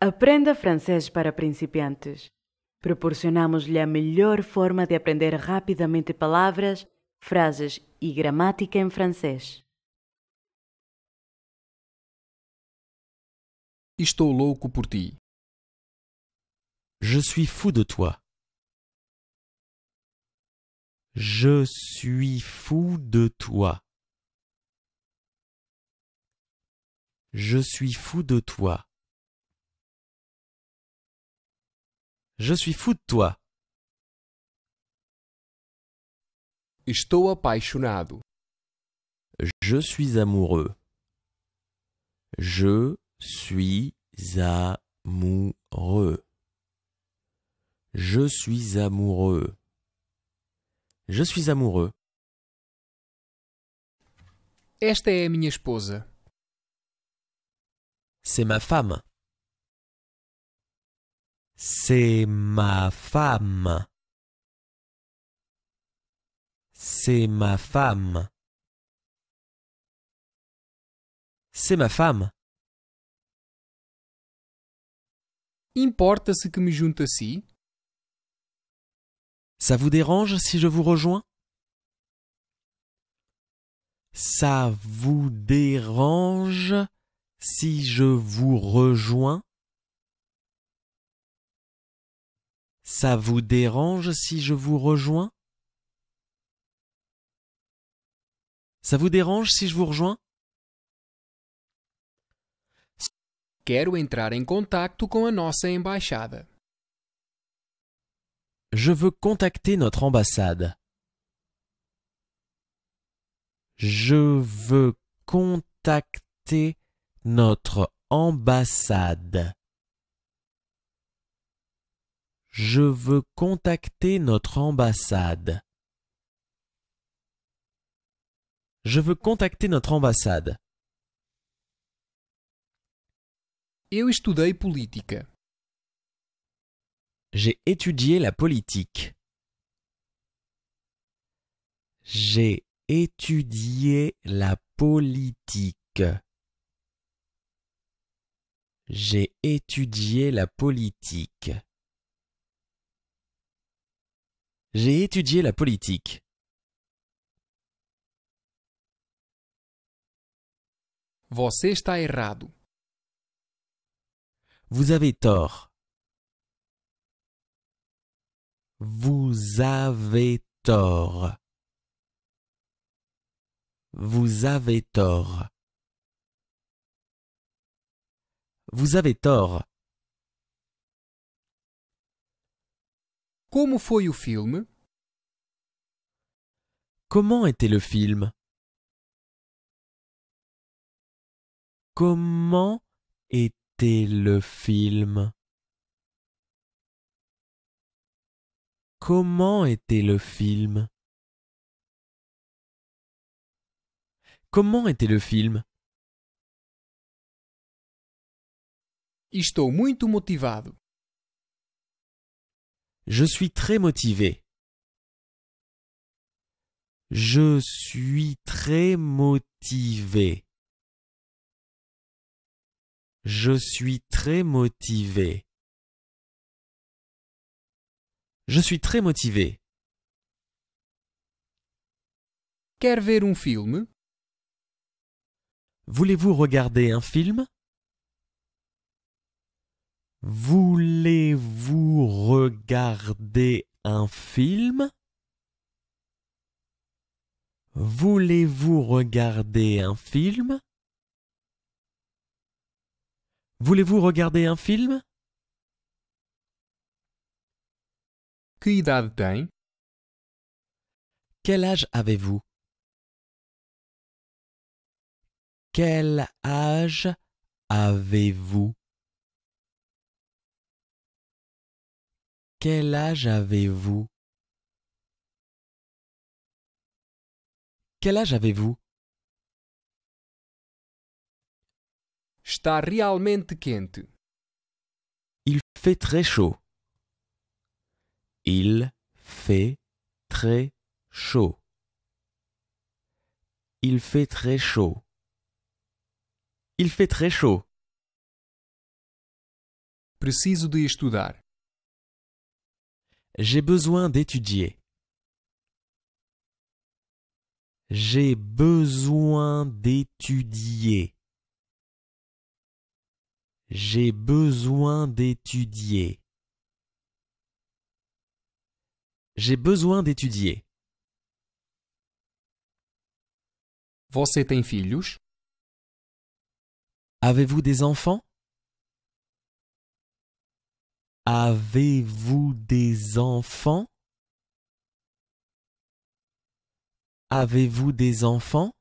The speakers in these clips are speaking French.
Aprenda francês para principiantes. Proporcionamos-lhe a melhor forma de aprender rapidamente palavras, frases e gramática em francês. Estou louco por ti. Je suis fou de toi. Je suis fou de toi. Je suis fou de toi. Je suis fou de toi. Estou Je suis amoureux. Je suis amoureux. Je suis amoureux. Je suis amoureux. Esta esposa. C'est ma femme. C'est ma femme. C'est ma femme. C'est ma femme. importe ce que me junte à si? Ça vous dérange si je vous rejoins? Ça vous dérange si je vous rejoins? Ça vous dérange si je vous rejoins Ça vous dérange si je vous rejoins Quero entrar em contato com a nossa embaixada. Je veux contacter notre ambassade. Je veux contacter notre ambassade. Je veux contacter notre ambassade. Je veux contacter notre ambassade. Eu estudei política. J'ai étudié la politique. J'ai étudié la politique. J'ai étudié la politique. J'ai étudié la politique. errado. Vous avez tort. Vous avez tort. Vous avez tort. Vous avez tort. Como foi o filme? Comment était le film? Comment était le film? Comment était le film? Comment était le film? Estou muito motivado. Je suis très motivé. Je suis très motivé. Je suis très motivé. Je suis très motivé. Quer ver um film? Voulez-vous regarder un film? Voulez-vous regarder un film Voulez-vous regarder un film Voulez-vous regarder un film Quel âge avez-vous Quel âge avez-vous Quel âge avez-vous Quel âge avez-vous Está realmente quente. Il fait très chaud. Il fait très chaud. Il fait très chaud. Il fait très chaud. Preciso de estudar. J'ai besoin d'étudier. J'ai besoin d'étudier. J'ai besoin d'étudier. J'ai besoin d'étudier. Você tem filhos? Avez-vous des enfants? Avez-vous des enfants Avez-vous des enfants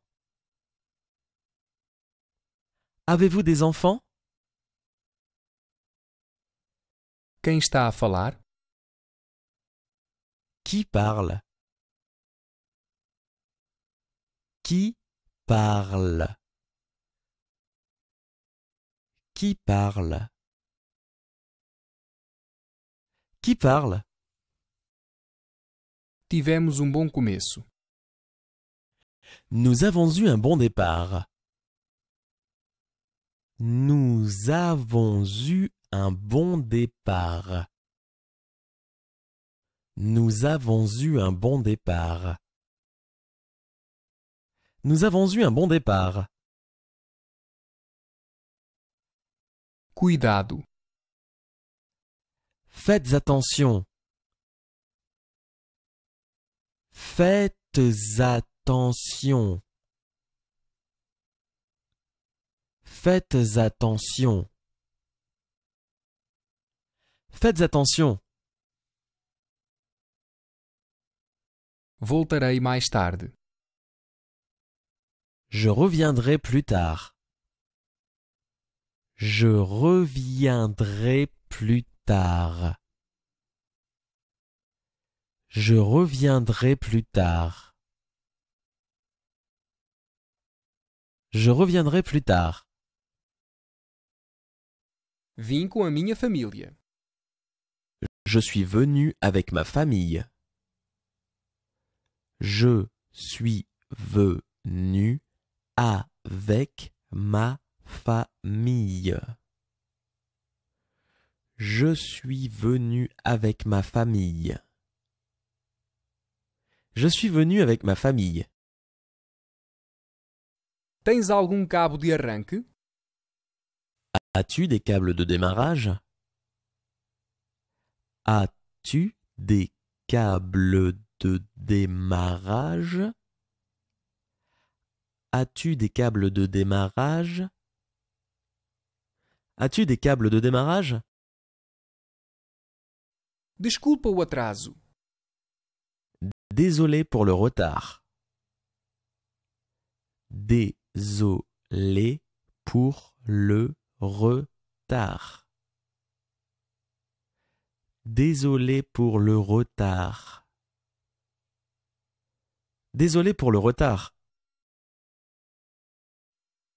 Avez-vous des enfants Quem está a falar? Qui parle Qui parle Qui parle Qui parle Tivemos um bom começo. Nous avons eu un bon départ. Nous avons eu un bon départ. Nous avons eu un bon départ. Nous avons eu un bon départ. Cuidado. Faites attention. Faites attention. Faites attention. Faites attention. Voltarei mais tarde. Je reviendrai plus tard. Je reviendrai plus je reviendrai plus tard. Je reviendrai plus tard. Vim com a minha família. Je suis venu avec ma famille. Je suis venu avec ma famille. Je suis venu avec ma famille. Je suis venu avec ma famille. Tens algum cabo de arranque? As-tu des câbles de démarrage? As-tu des câbles de démarrage? As-tu des câbles de démarrage? As-tu des câbles de démarrage? Désolé pour le retard. Désolé pour le retard. Désolé pour le retard. Désolé pour le retard.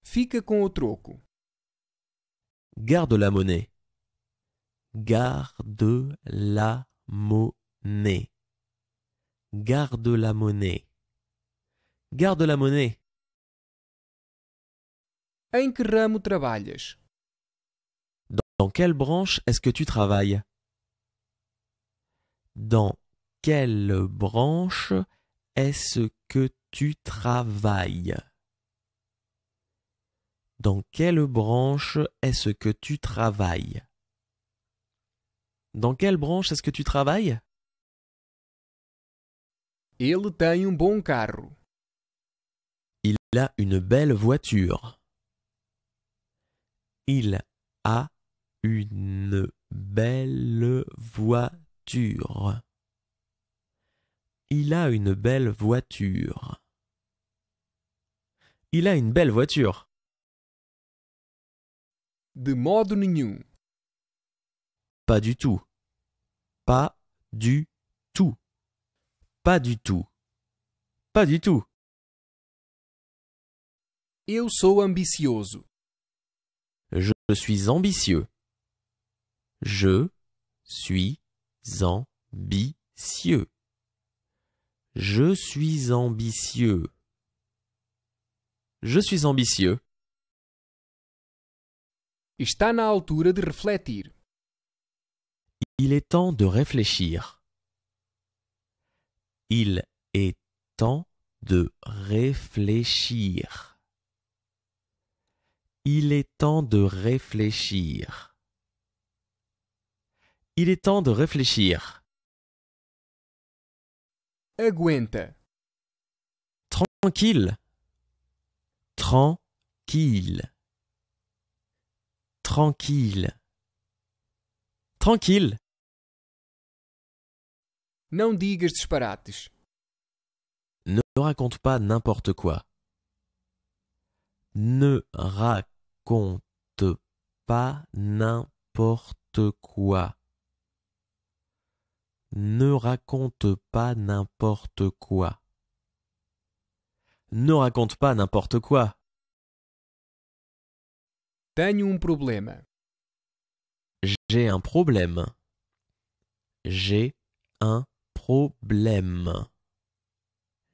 Fica com o troco. Garde la monnaie. Garde la monnaie. Garde la monnaie. Garde la monnaie. Em que ramo trabalhas? Dans quelle branche est-ce que tu travailles? Dans quelle branche est-ce que tu travailles? Dans quelle branche est-ce que tu travailles? Dans quelle branche est-ce que tu travailles um Il a une belle voiture. Il a une belle voiture. Il a une belle voiture. Il a une belle voiture. De modo nenhum. Pas du tout. Pas du tout. Pas du tout. Pas du tout. Eu sou ambicioso. Je suis ambitieux. Je suis ambitieux. Je suis ambitieux. Je suis ambitieux. Está na altura de refletir. Il est temps de réfléchir. Il est temps de réfléchir. Il est temps de réfléchir. Il est temps de réfléchir. Tranquille. Tranquille. Tranquille. Tranquille. Ne raconte pas n'importe quoi. Ne raconte pas n'importe quoi. Ne raconte pas n'importe quoi. Ne raconte pas n'importe quoi. Um J'ai un problème. J'ai un problème.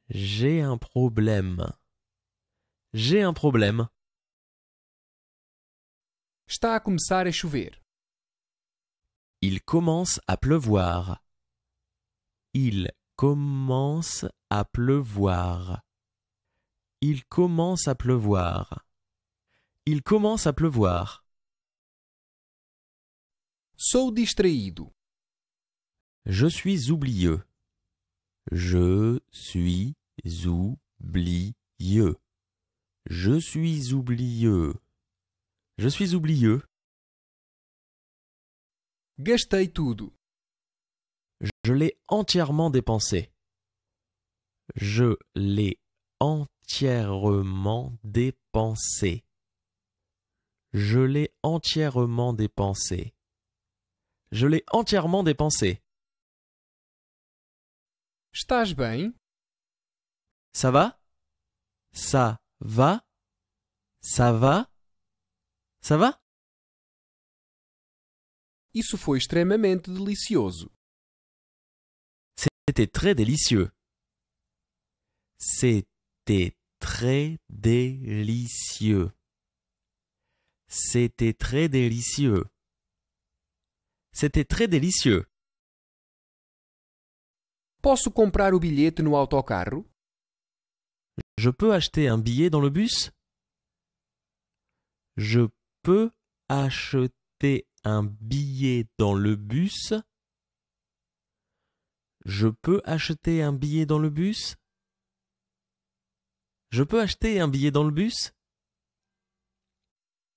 J'ai un problème. J'ai un problème. Está a começar a chover. Il commence à pleuvoir. Il commence à pleuvoir. Il commence à pleuvoir. Il commence à pleuvoir. Sou distraído. Je suis oublieux. Je suis oublieux. Je suis oublieux. Je suis oublieux. Gastei tudo. Je l'ai entièrement dépensé. Je l'ai entièrement dépensé. Je l'ai entièrement dépensé. Je l'ai entièrement dépensé. Estás bem? Ça va? Ça va? Ça va? Ça va? Isso foi extremamente delicioso. C'était très délicieux. C'était très délicieux. C'était très délicieux. C'était très délicieux. Posso comprar o bilhete no autocarro? Je peux acheter un billet dans le bus? Je peux acheter un billet dans le bus? Je peux acheter un billet dans le bus? Je peux acheter un billet dans le bus?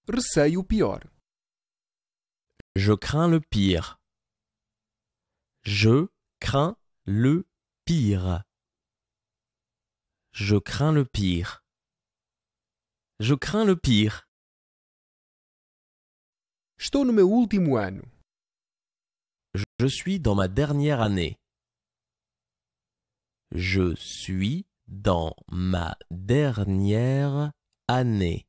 Receio pior. Je crains le pire. Je crains le pire. Je crains le pire. Je crains le pire. no ano. Je suis dans ma dernière année. Je suis dans ma dernière année.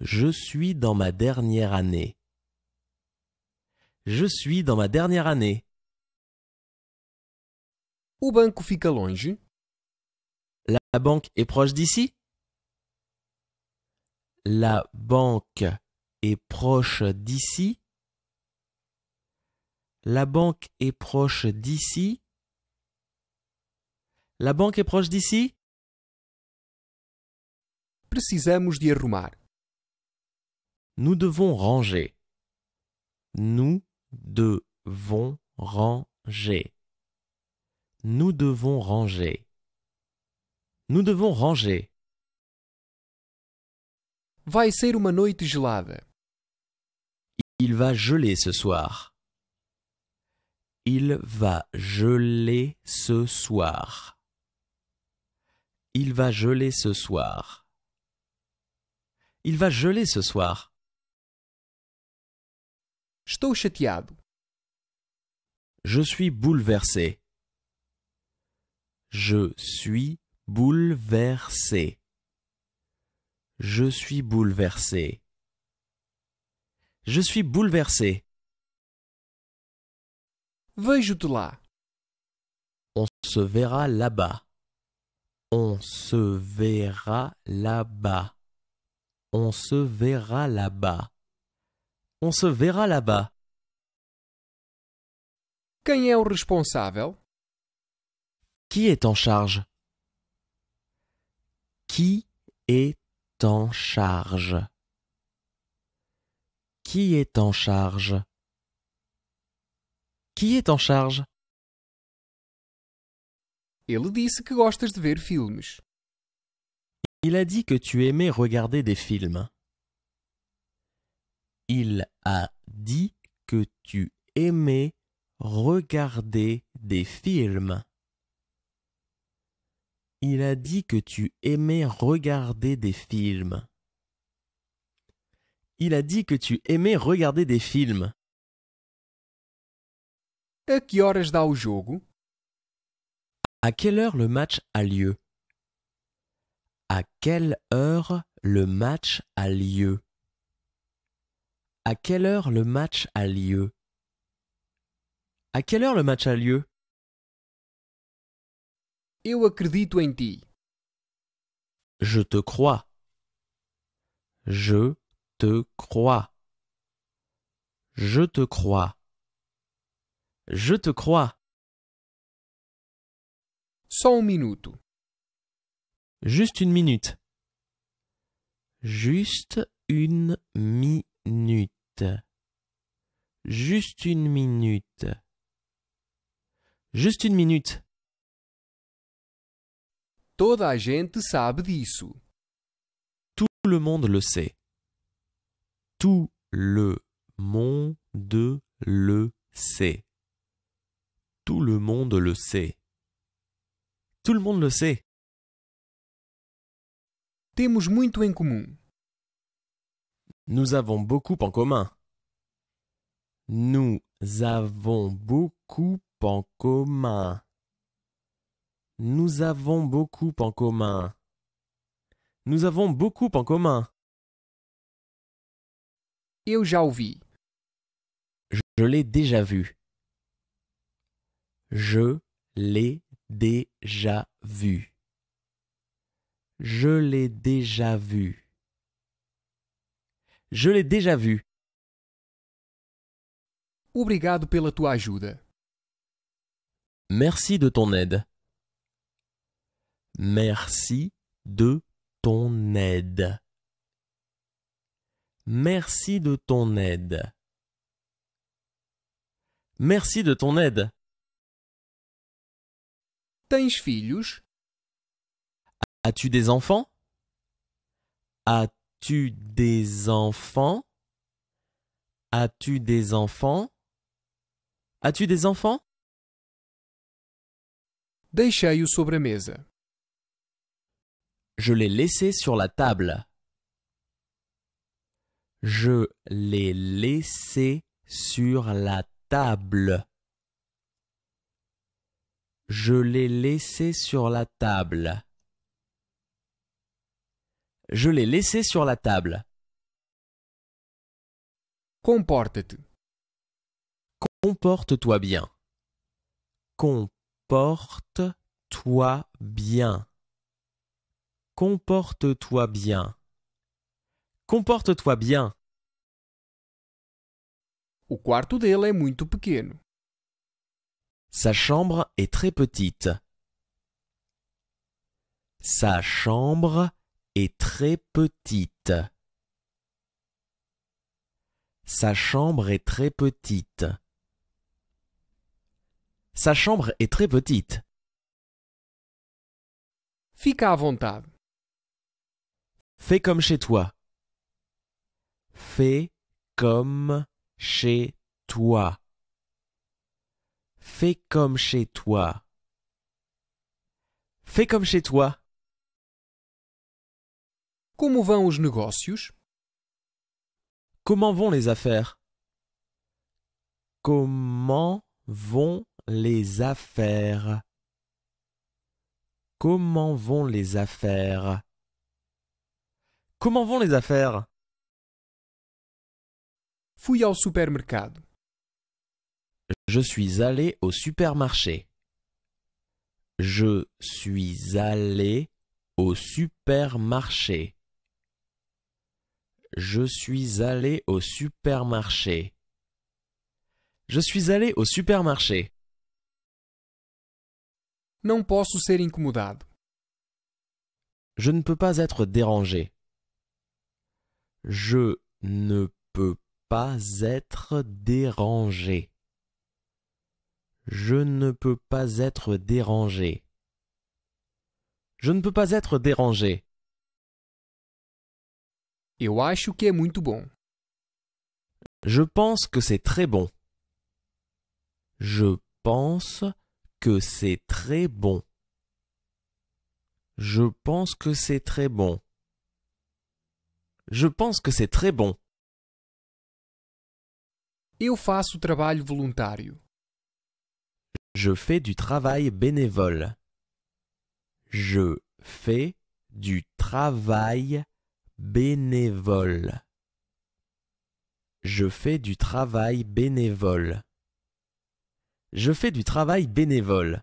Je suis dans ma dernière année. Je suis dans ma dernière année. O banco fica longe? La banque est proche d'ici? La banque est proche d'ici? La banque est proche d'ici? La banque est proche d'ici? Precisamos de arrumar. Nous devons ranger. Nous devons ranger. Nous devons ranger. Nous devons ranger. Vai ser uma noite gelada. Il va geler ce soir. Il va geler ce soir. Il va geler ce soir. Il va geler ce soir. Estou Je suis bouleversé. Je suis bouleversé. Je suis bouleversé. Je suis bouleversé. Vejo-te là On se verra là-bas. On se verra là-bas. On se verra là-bas. On se verra là-bas. Quem é o responsável? Qui est en charge Qui est en charge Qui est en charge Qui est en charge Ele disse que gostas de ver films. Il a dit que tu aimais regarder des films. Il a dit que tu aimais regarder des films. Il a dit que tu aimais regarder des films. Il a dit que tu aimais regarder des films. o À quelle heure le match a lieu? À quelle heure le match a lieu? À quelle heure le match a lieu? À quelle heure le match a lieu? Eu acredito Je te crois. Je te crois. Je te crois. Je te crois. Só um Juste une minute. Juste une minute. Juste une minute. Juste une minute gente disso. Tout le monde le sait. Tout le monde le sait. Tout le monde le sait. Tout le monde le sait. Temos muito em comum. Nous avons beaucoup en commun. Nous avons beaucoup en commun. Nous avons beaucoup en commun. Nous avons beaucoup en commun. Eu já ouvi. Je, l'ai déjà vu. Je l'ai déjà vu. Je l'ai déjà vu. Je l'ai déjà vu. Obrigado pela tua ajuda. Merci de ton aide. Merci de ton aide. Merci de ton aide. Merci de ton aide. Tens filhos? As-tu des enfants? As-tu des enfants? As-tu des enfants? As-tu des enfants? o sobre je l'ai laissé sur la table. Je l'ai laissé sur la table. Je l'ai laissé sur la table. Je l'ai laissé sur la table. comporte toi Comporte-toi bien. Comporte-toi bien. Comporte-toi bien. Comporte-toi bien. O quarto é muito pequeno. Sa chambre est très petite. Sa chambre est très petite. Sa chambre est très petite. Sa chambre est très petite. Fica à vontade. Fais comme chez toi. Fais comme chez toi. Fais comme chez toi. Fais comme chez toi. Como vão os negócios? Comment vont les affaires? Comment vont les affaires? Comment vont les affaires? Comment vont les affaires au supermercado. Je suis allé au supermarché. Je suis allé au supermarché. Je suis allé au supermarché. Je suis allé au supermarché. Non posso ser incomodado. Je ne peux pas être dérangé. Je ne peux pas être dérangé. Je ne peux pas être dérangé. Je ne peux pas être dérangé. Eu acho que é muito bom. Je pense que c'est très bon. Je pense que c'est très bon. Je pense que c'est très bon. Je pense que c'est très bon. Eu faço Je fais du travail bénévole. Je fais du travail bénévole. Je fais du travail bénévole. Je fais du travail bénévole.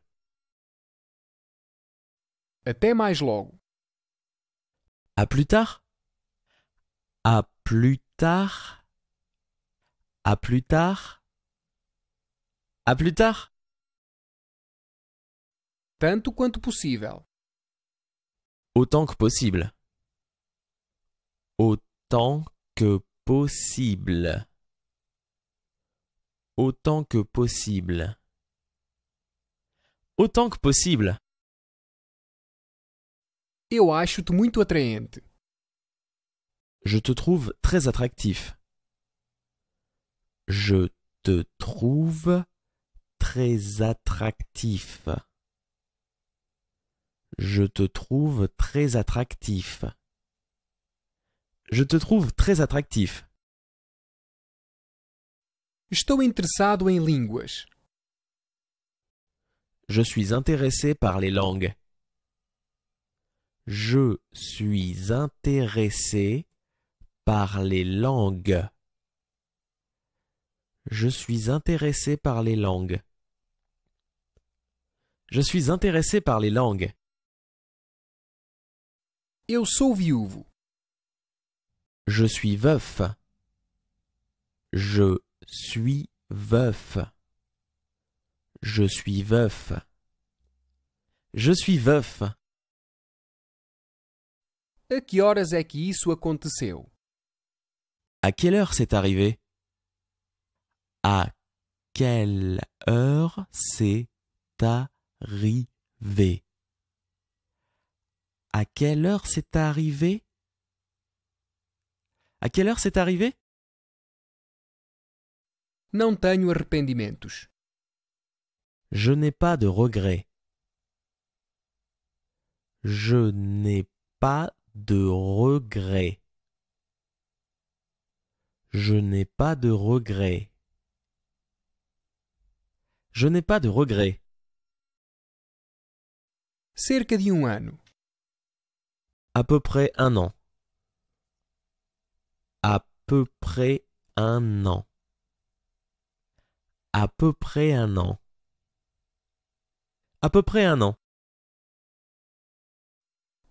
Até mais logo. À plus tard. À plus tard. À plus tard. À plus tard. Tanto quanto possível. Autant que possible. Autant que possible. Autant que possible. Autant que possible. Eu acho-te muito atraente. Je te trouve très attractif. Je te trouve très attractif. Je te trouve très attractif. Je te trouve très attractif. Estou interessado em línguas. Je suis intéressé par les langues. Je suis intéressé par les langues. Je suis intéressé par les langues. Je suis intéressé par les langues. Eu sou viúvo. Je suis veuf. Je suis veuf. Je suis veuf. Je suis veuf. A que horas é que isso aconteceu? À quelle heure c'est arrivé À quelle heure c'est arrivé À quelle heure c'est arrivé À quelle heure c'est arrivé tenho arrependimentos. Je n'ai pas de regrets. Je n'ai pas de regrets. Je n'ai pas de regrets. Je n'ai pas de regrets. Cerca de un um À peu près un an. À peu près un an. À peu près un an. À peu près un an.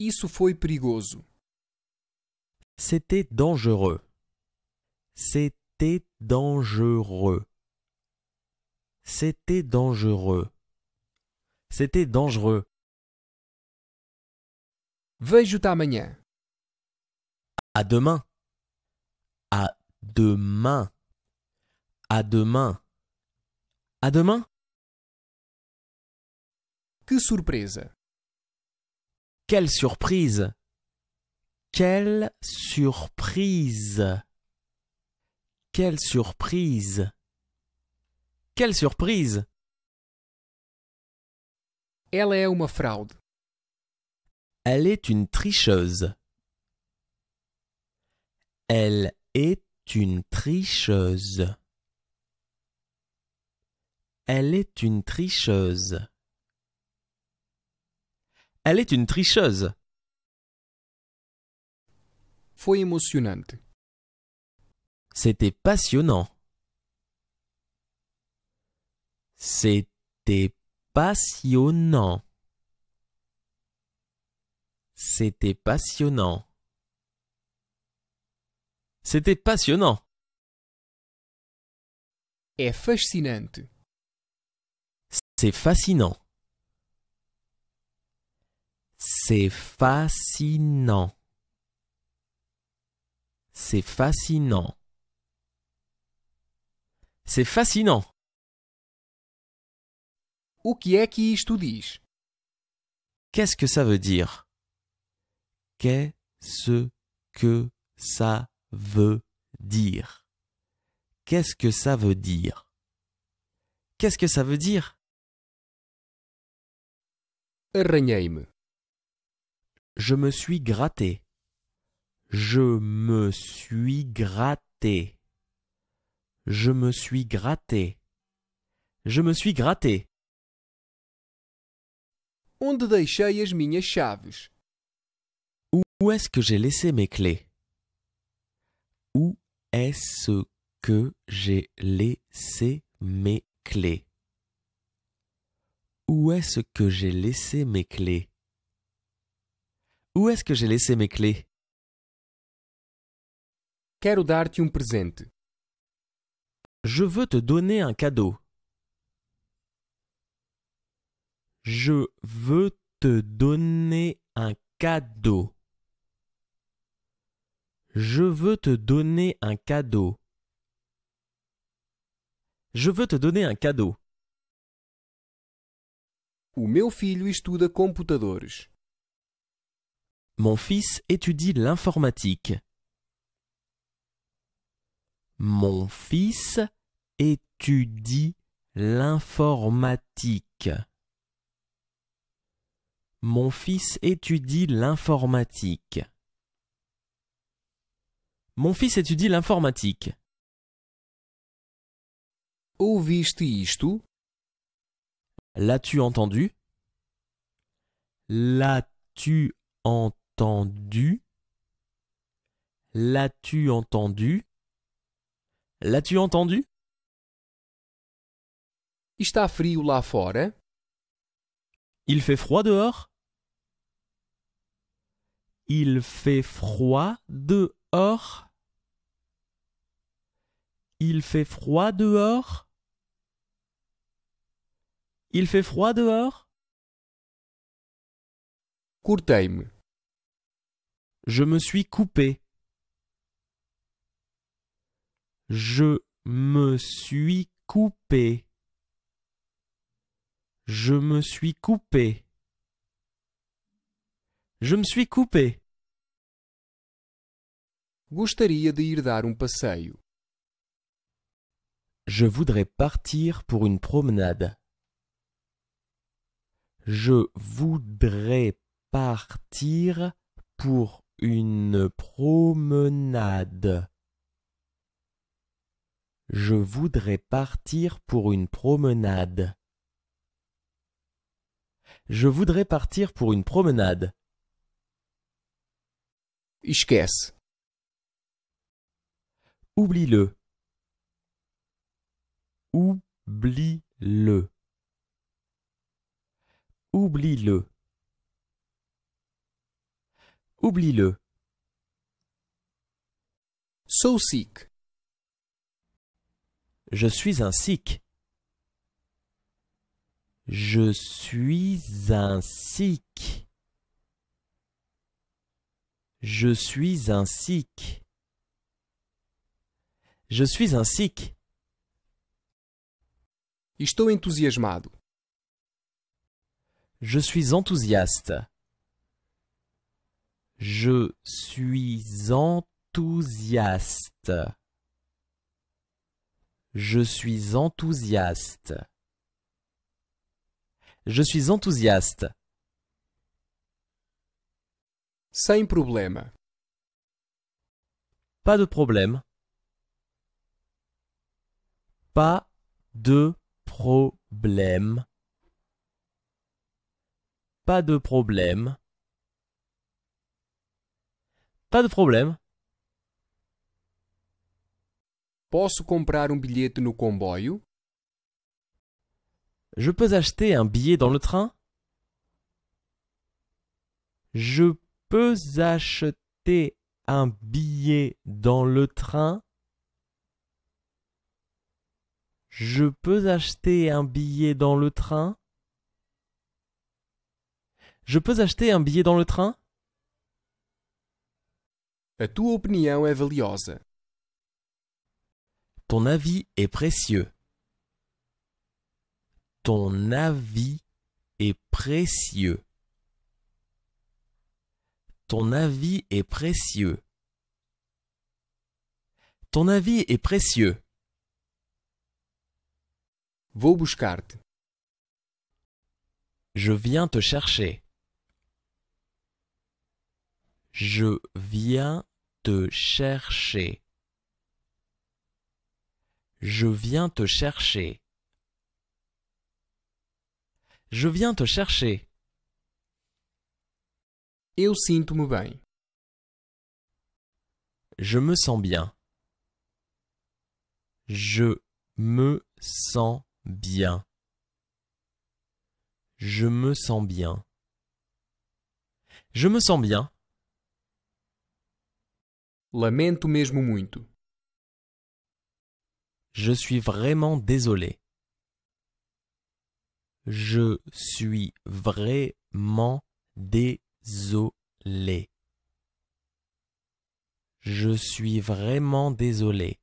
Isso foi perigoso. C'était dangereux. C'était dangereux. C'était dangereux. C'était dangereux. Vejo amanhã. À demain. À demain. À demain. À demain. Que surprise. Quelle surprise. Quelle surprise. Quelle surprise Quelle surprise Elle est une fraude. Elle est une tricheuse. Elle est une tricheuse. Elle est une tricheuse. Elle est une tricheuse. Foi emocionante. C'était passionnant. C'était passionnant. C'était passionnant. C'était passionnant. É fascinante. C'est fascinant. C'est fascinant. C'est fascinant. C'est fascinant. O Qu'est-ce que ça veut dire? Qu'est-ce que ça veut dire? Qu'est-ce que ça veut dire? Qu'est-ce que ça veut dire? Je me suis gratté. Je me suis gratté. Je me suis gratté. Je me suis Onde deixei as minhas chaves? Où est-ce que j'ai laissé mes clés? Où est-ce que j'ai laissé mes clés? Où est-ce que j'ai laissé mes clés? Où est-ce que j'ai laissé mes clés? Quero dar-te um presente. Je veux te donner un cadeau. Je veux te donner un cadeau. Je veux te donner un cadeau. Je veux te donner un cadeau. meu filho estuda computadores. Mon fils étudie l'informatique. Mon fils étudie l'informatique. Mon fils étudie l'informatique. Mon fils étudie l'informatique. Ouviste isto? L'as-tu entendu? L'as-tu entendu? L'as-tu entendu? L'as-tu entendu? Está frio lá fora? Il fait froid dehors? Il fait froid dehors? Il fait froid dehors? Il fait froid dehors? Je me suis coupé. Je me suis coupé. Je me suis coupé. Je me suis coupé. Gostaria de ir dar um passeio. Je voudrais partir pour une promenade. Je voudrais partir pour une promenade. Je voudrais partir pour une promenade. Je voudrais partir pour une promenade. Ich Oublie-le. Oublie-le. Oublie-le. Oublie-le. sick. Je suis un sikh. Je suis un sikh. Je suis un sikh. Je suis un sikh. Estou entusiasmado. Je suis enthousiaste. Je suis enthousiaste. Je suis enthousiaste. Je suis enthousiaste. Sem problème Pas de problème. Pas de problème. Pas de problème. Pas de problème. Posso comprar um bilhete no comboio? Je peux acheter un billet dans le train? Je peux acheter un billet dans le train? Je peux acheter un billet dans le train? Je peux acheter un billet dans le train? A tua opinião é valiosa. Ton avis est précieux. Ton avis est précieux. Ton avis est précieux. Ton avis est précieux. Vou buscar-te. Je viens te chercher. Je viens te chercher. Je viens te chercher. Je viens te chercher. Eu sinto-me bem. Je me sens bien. Je me sens bien. Je me sens bien. Je me sens bien. Lamento mesmo muito. Je suis vraiment désolé. Je suis vraiment désolé. Je suis vraiment désolé.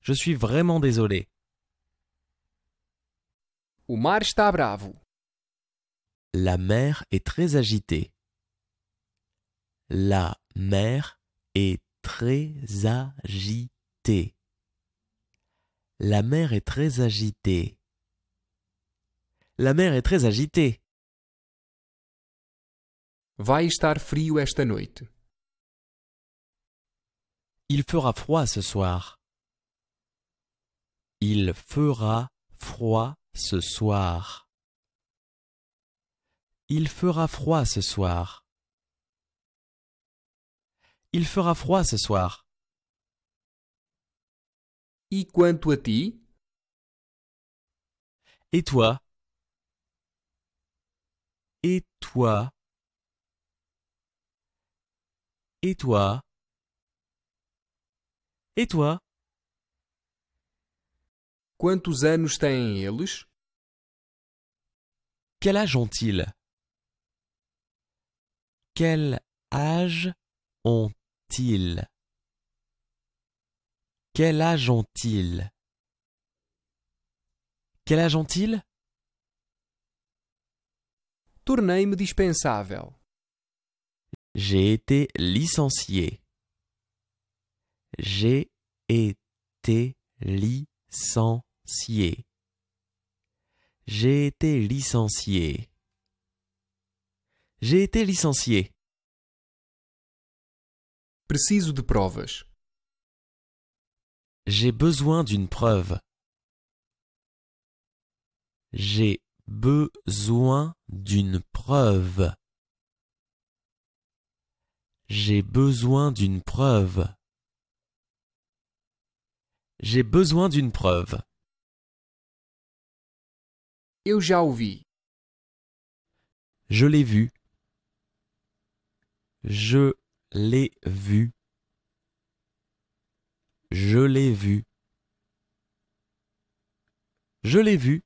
Je suis vraiment désolé. mar está bravo. La mer est très agitée. La mer est très agitée. La mer est très agitée. La mer est très agitée. Vai estar frio esta noite. Il fera froid ce soir. Il fera froid ce soir. Il fera froid ce soir. Il fera froid ce soir. Et quanto a ti? Et toi? Et toi? Et toi? Et toi? Quantos anos têm eles? Quel âge ont-ils? Quel âge ont-ils? Quel âge ont-ils Quel âge ont-ils Tornei-me dispensável. J'ai été licencié. J'ai été licencié. J'ai été licencié. J'ai été licencié. Preciso de provas. J'ai besoin d'une preuve. J'ai besoin d'une preuve. J'ai besoin d'une preuve. J'ai besoin d'une preuve. Eu já ouvi. Je l'ai vu. Je l'ai vu. Je l'ai vu. Je l'ai vu.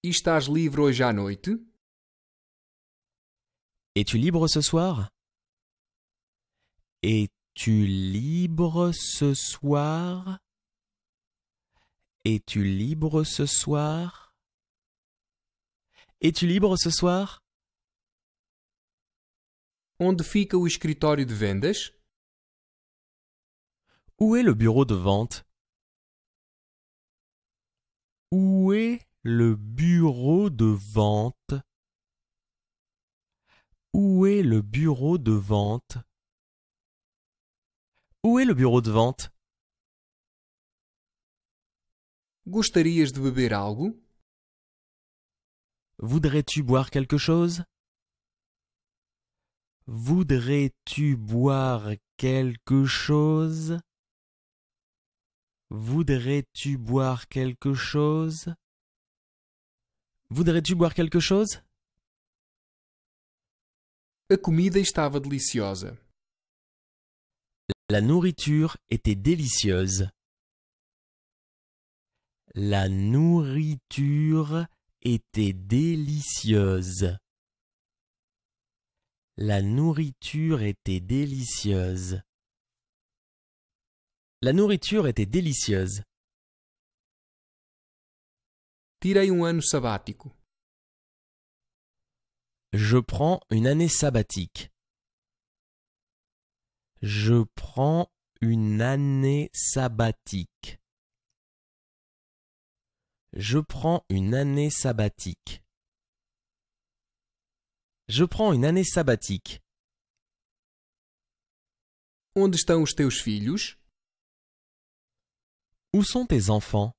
E estás libre hoje à noite? Es-tu libre ce soir? Es-tu libre ce soir? Es-tu libre ce soir? Es-tu libre ce soir? Onde fica o escritório de vendas? Où est le bureau de vente Où est le bureau de vente Où est le bureau de vente Où est le bureau de vente Gostarias de beber algo? Voudrais-tu boire quelque chose Voudrais-tu boire quelque chose Voudrais-tu boire quelque chose Voudrais-tu boire quelque chose A comida estava deliciosa. La nourriture était délicieuse. La nourriture était délicieuse. La nourriture était délicieuse. La nourriture était délicieuse. Tirai Je prends une année sabbatique. Je prends une année sabbatique. Je prends une année sabbatique. Je prends une année sabbatique. Onde estão os teus filhos? Où sont tes enfants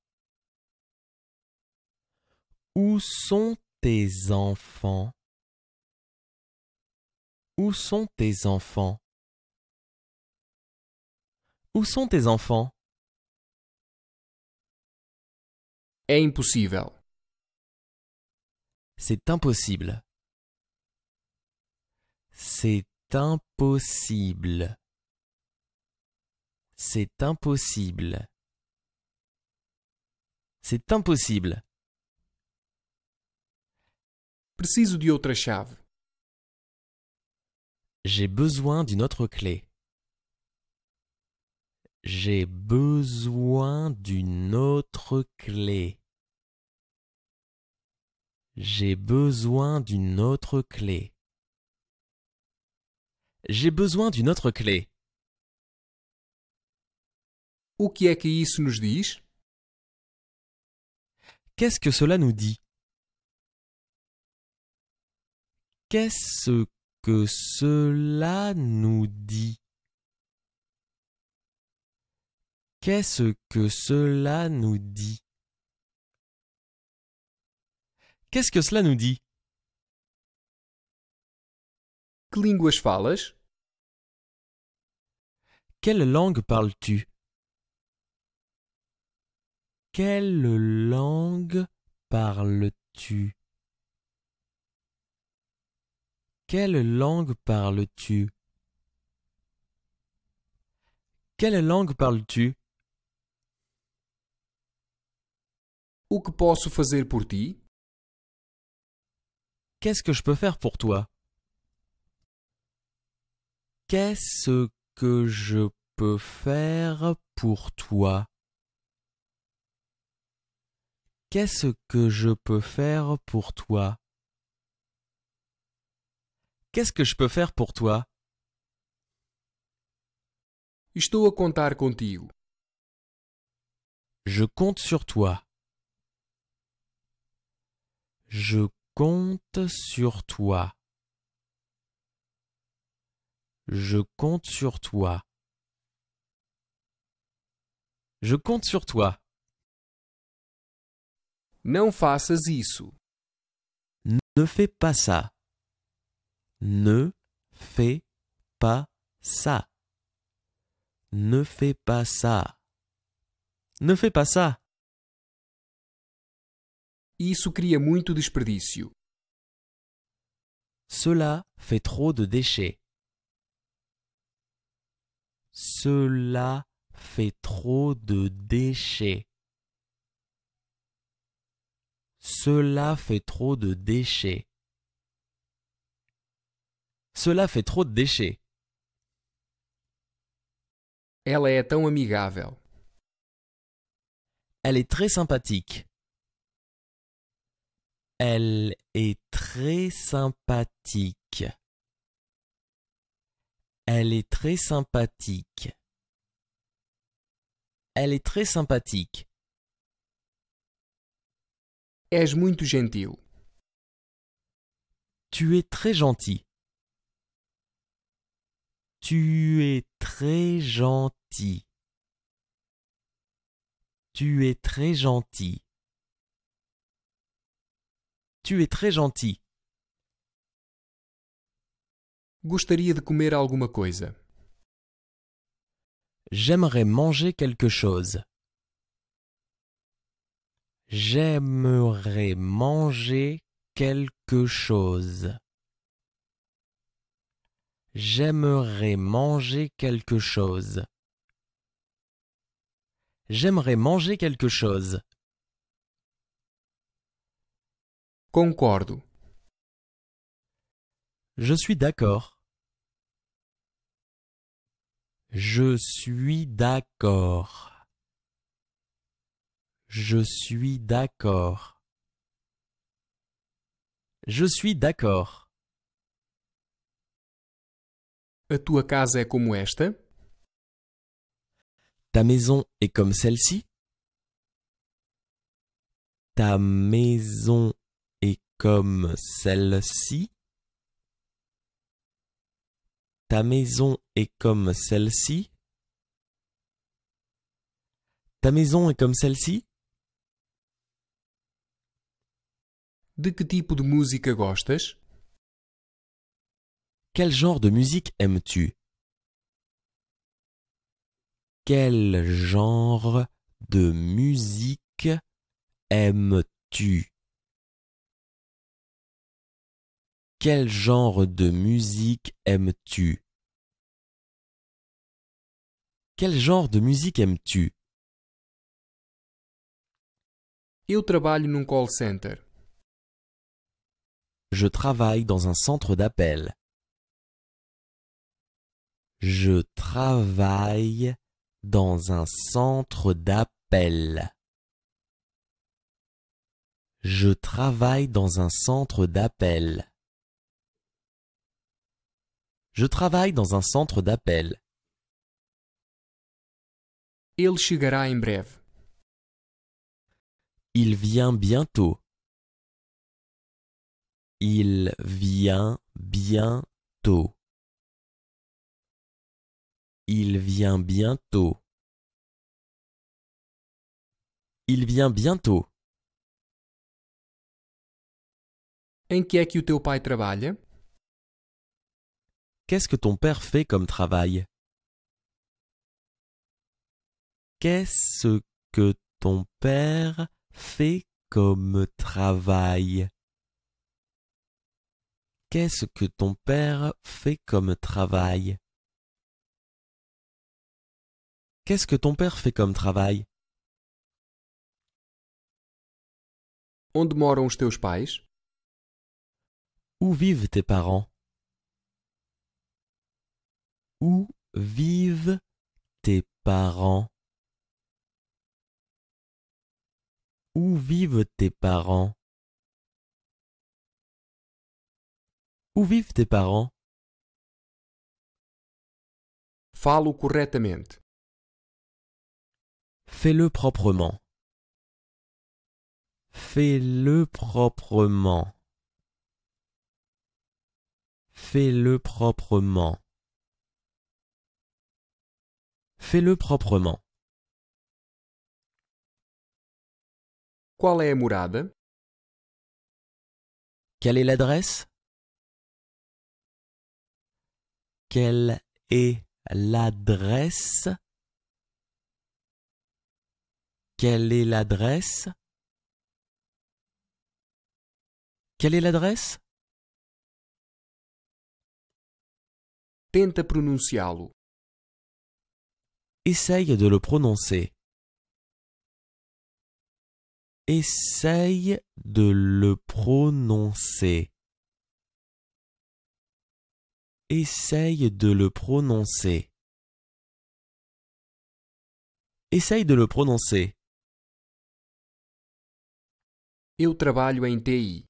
Où sont tes enfants Où sont tes enfants Où sont tes enfants Est impossible. C'est impossible. C'est impossible. C'est impossible. C'est impossible. Preciso de outra chave. J'ai besoin d'une autre clé. J'ai besoin d'une autre clé. J'ai besoin d'une autre clé. J'ai besoin d'une autre clé. O que é que isso nos diz? Qu'est-ce que cela nous dit Qu'est-ce que cela nous dit Qu'est-ce que cela nous dit Qu'est-ce que cela nous dit Que Quelle langue parles-tu quelle langue parles-tu Quelle langue parles-tu Quelle langue parles-tu O que posso fazer por ti? Qu'est-ce que je peux faire pour toi Qu'est-ce que je peux faire pour toi Qu'est-ce que je peux faire pour toi Qu'est-ce que je peux faire pour toi Estou a contar contigo. Je compte sur toi. Je compte sur toi. Je compte sur toi. Je compte sur toi. Não faças isso. Ne fais pas ça. Ne fais pas ça. Ne fais pas ça. Ne fais pas ça. Isso cria muito desperdício. Cela fait trop de déchets. Cela fait trop de déchets. Cela fait trop de déchets. Cela fait trop de déchets. Elle est tão Elle est très sympathique. Elle est très sympathique. Elle est très sympathique. Elle est très sympathique. « Es muito gentil. Tu es très gentil. Tu es très gentil. Tu es très gentil. Tu es très gentil. Gostaria de comer alguma coisa. J'aimerais manger quelque chose. J'aimerais manger quelque chose. J'aimerais manger quelque chose. J'aimerais manger quelque chose. Concordo. Je suis d'accord. Je suis d'accord. Je suis d'accord. Je suis d'accord. A tua casa é esta? Ta maison est comme celle-ci? Ta maison est comme celle-ci? Ta maison est comme celle-ci? Ta maison est comme celle-ci? De que tipo de música gostas? Quel genre de musique aimes-tu? Quel genre de musique aimes-tu? Quel genre de musique aimes-tu? Quel genre de musique aimes-tu? Eu trabalho num call center. Je travaille dans un centre d'appel. Je travaille dans un centre d'appel. Je travaille dans un centre d'appel. Je travaille dans un centre d'appel. Il chegará Il vient bientôt. Il vient bientôt. Il vient bientôt. Il vient bientôt. En que est que teu pai trabalha? Qu'est-ce que ton père fait comme travail? Qu'est-ce que ton père fait comme travail? Qu'est-ce que ton père fait comme travail Qu'est-ce que ton père fait comme travail os pais? Où vivent tes parents? Où vivent tes parents? Où vivent tes parents? Où vivent tes parents? Falo Fais-le proprement. Fais-le proprement. Fais-le proprement. Fais-le proprement. Qual é a Quelle est l'adresse? Quelle est l'adresse Quelle est l'adresse Quelle est l'adresse Tenta pronunciá-lo. Essaye de le prononcer. Essaye de le prononcer. Essaye de le prononcer. Essaye de le prononcer. Eu trabalho em TI.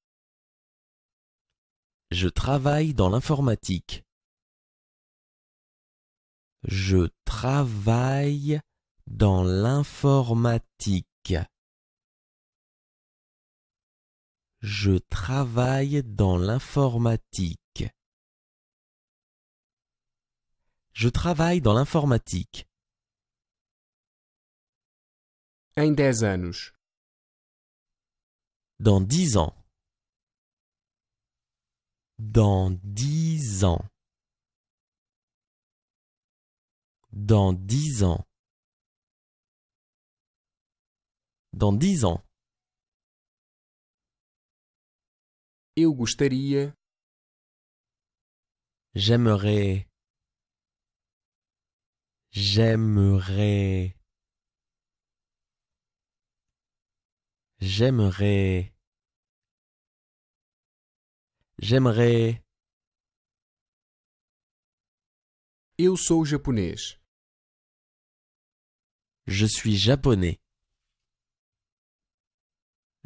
Je travaille dans l'informatique. Je travaille dans l'informatique. Je travaille dans l'informatique. Je travaille dans l'informatique. En 10 ans. Dans 10 ans. Dans 10 ans. Dans 10 ans. Dans 10 ans. Eu gostaria. J'aimerais. J'aimerais. J'aimerais. J'aimerais. Eu sou japonais. Je suis japonais.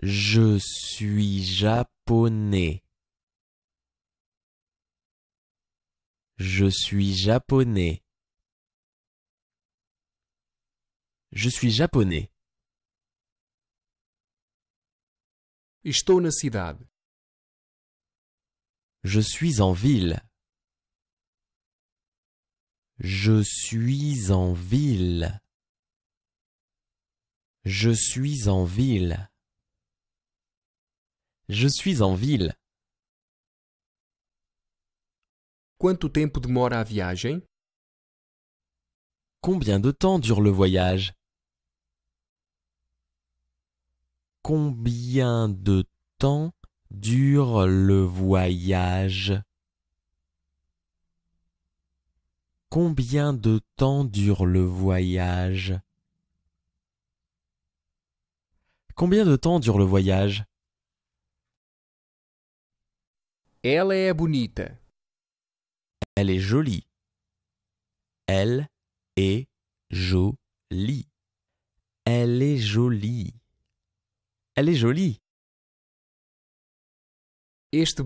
Je suis japonais. Je suis japonais. Je suis japonais. Estou na Je suis en ville. Je suis en ville. Je suis en ville. Je suis en ville. Quanto tempo demora a viagem? Combien de temps dure le voyage combien de temps dure le voyage Combien de temps dure le voyage Combien de temps dure le voyage Elle est bonita. Elle est jolie. Elle est jolie. Elle est jolie. Elle est jolie. Est-ce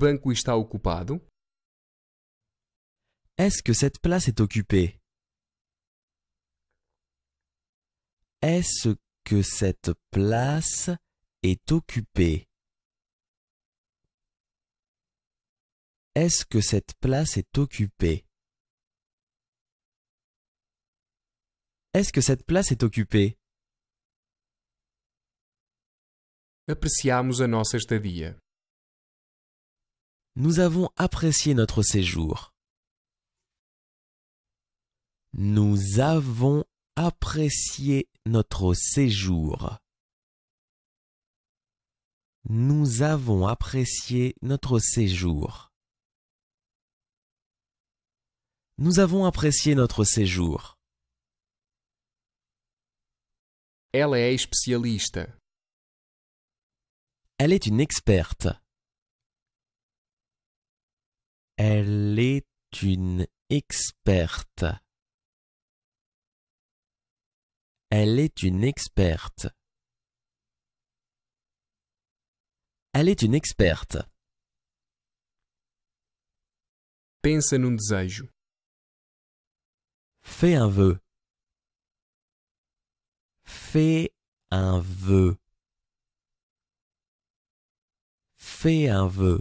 que cette place est occupée? Est-ce que cette place est occupée? Est-ce que cette place est occupée? Est-ce que cette place est occupée? apreciámos a nossa estadia. Nous avons apprécié notre séjour. Nous avons apprécié notre séjour. Nous avons apprécié notre séjour. Nous avons apprécié notre séjour. Ela é especialista. Elle est une experte. Elle est une experte. Elle est une experte. Elle est une experte. à un desejo. Fais un vœu. Fais un vœu. Fais un vœu.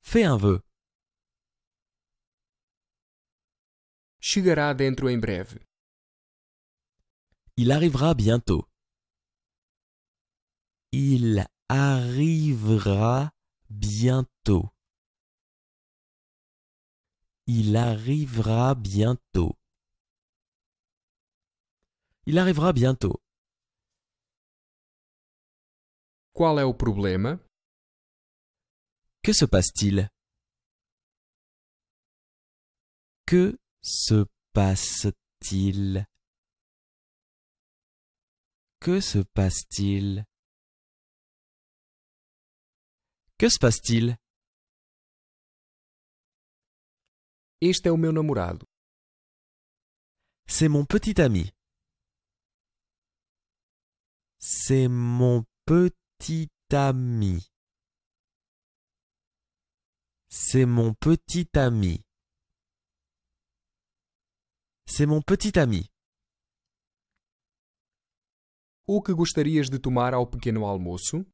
Fais un vœu. Il arrivera bientôt. Il arrivera bientôt. Il arrivera bientôt. Il arrivera bientôt. Qual est o problème Que se passe-t-il? Que se passe-t-il? Que se passe-t-il? Que se passe-t-il? Este é o meu namorado. C'est mon petit ami. C'est mon petit ami. C'est mon petit ami. C'est mon petit ami. O que gostarias de tomar ao pequeno almoço?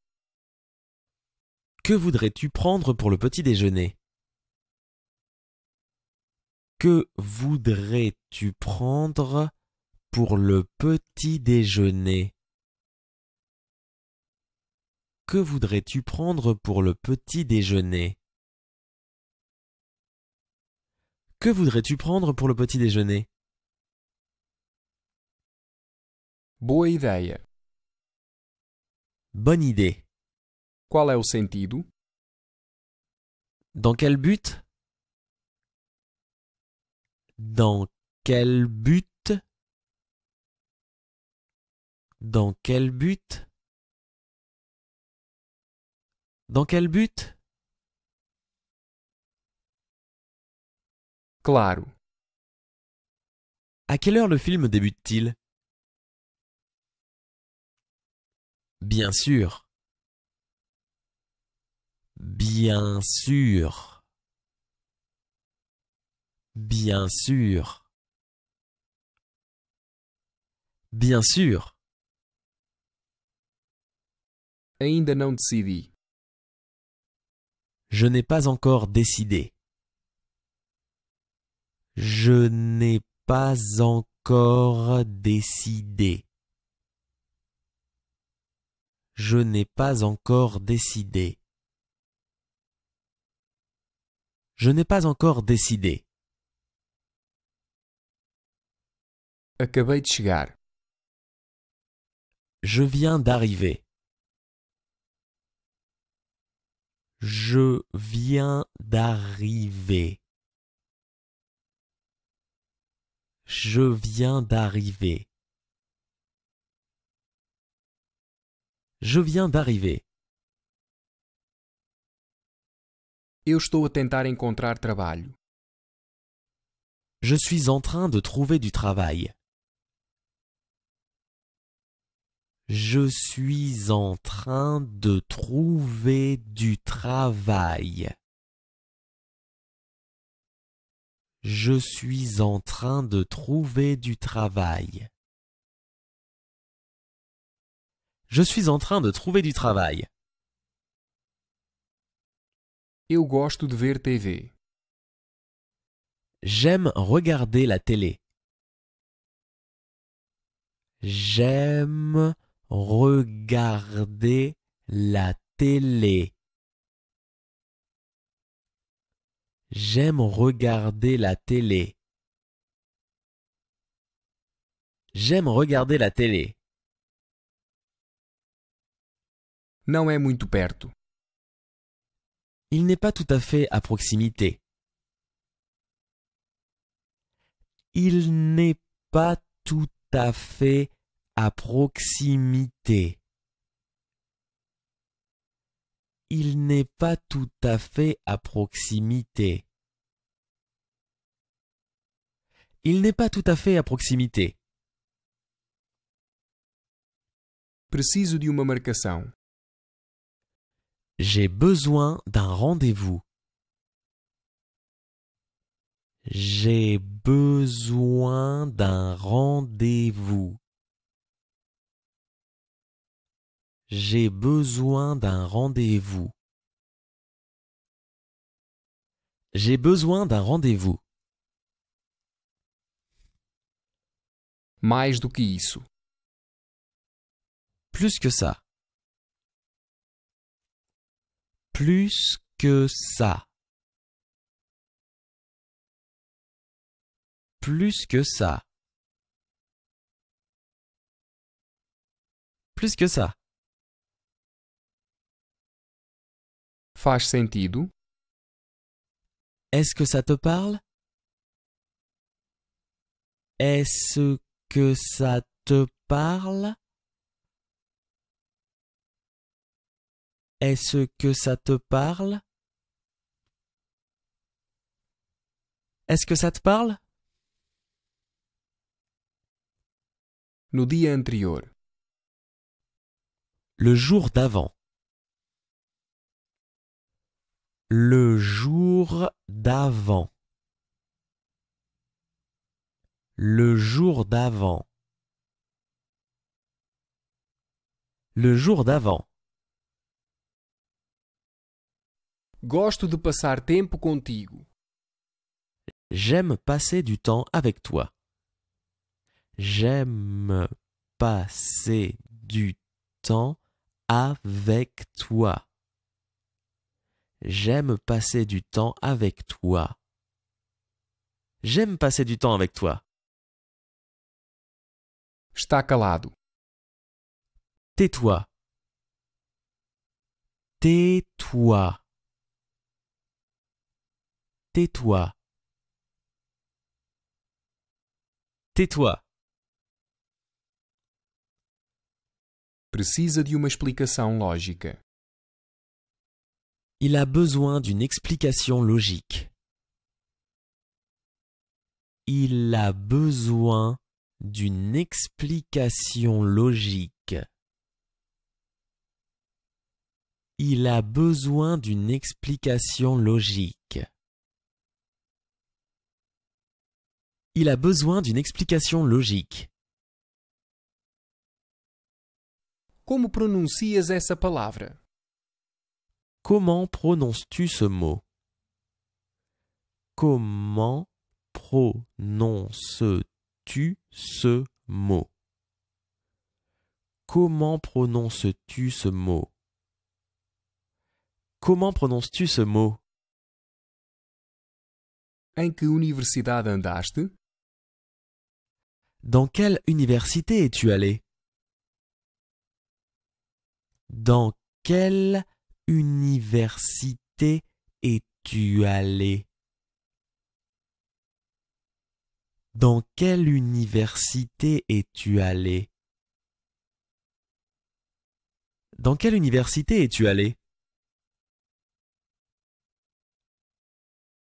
Que voudrais-tu prendre pour le petit déjeuner? Que voudrais-tu prendre pour le petit déjeuner? Que voudrais-tu prendre pour le petit déjeuner Que voudrais-tu prendre pour le petit déjeuner Boa Bonne idée. Qual é o sentido? Dans quel but Dans quel but Dans quel but dans quel but Claro. À quelle heure le film débute-t-il Bien sûr. Bien sûr. Bien sûr. Bien sûr. Ainda não decidi. Je n'ai pas encore décidé. Je n'ai pas encore décidé. Je n'ai pas encore décidé. Je n'ai pas encore décidé. Acabei de chegar. Je viens d'arriver. Je viens d'arriver. Je viens d'arriver. Je viens d'arriver. Eu Je suis en train de trouver du travail. Je suis en train de trouver du travail. Je suis en train de trouver du travail. Je suis en train de trouver du travail. Eu gosto de ver TV. J'aime regarder la télé. J'aime regarder la télé. J'aime regarder la télé. J'aime regarder la télé. non est muito perto. Il n'est pas tout à fait à proximité. Il n'est pas tout à fait à proximité. Il n'est pas tout à fait à proximité. Il n'est pas tout à fait à proximité. Preciso de uma marcação. J'ai besoin d'un rendez-vous. J'ai besoin d'un rendez-vous. J'ai besoin d'un rendez-vous. J'ai besoin d'un rendez-vous. Mais que Plus que ça. Plus que ça. Plus que ça. Plus que ça. Faz sentido? Est-ce que ça te parle? Est-ce que ça te parle? Est-ce que ça te parle? Est-ce que ça te parle? No dia anterior. Le jour d'avant. le jour d'avant le jour d'avant le jour d'avant Gosto de passar tempo contigo. J'aime passer du temps avec toi. J'aime passer du temps avec toi. J'aime passer du temps avec toi. J'aime passer du temps avec toi. Está calado. Tais-toi. Tais-toi. Tais-toi. Tais-toi. Precisa de uma explicação lógica. Il a besoin d'une explication logique. Il a besoin d'une explication logique. Il a besoin d'une explication logique. Il a besoin d'une explication logique. Como pronuncias essa palavra? Comment prononces-tu ce mot Comment prononces-tu ce mot Comment prononces-tu ce mot Comment prononces-tu ce mot Dans quelle université es-tu allé Dans quelle université es-tu allé Dans quelle université es-tu allé Dans quelle université es-tu allé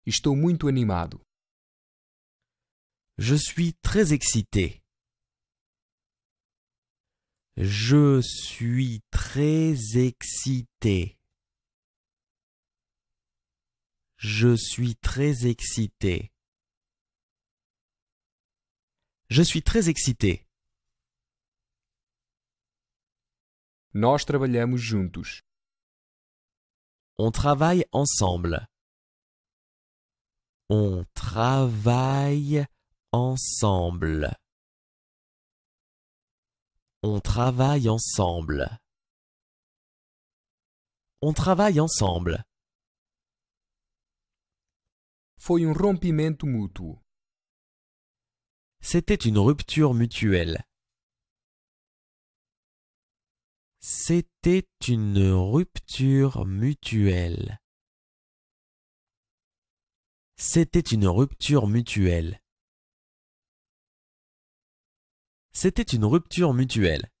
Estou muito animado. Je suis très excité. Je suis très excité. Je suis très excité. Je suis très excité. Nós travaillons juntos. On travaille ensemble. On travaille ensemble. On travaille ensemble. On travaille ensemble foi um rompimento mútuo. C'était une rupture mutuelle. C'était une rupture mutuelle. C'était une rupture mutuelle. C'était une rupture mutuelle.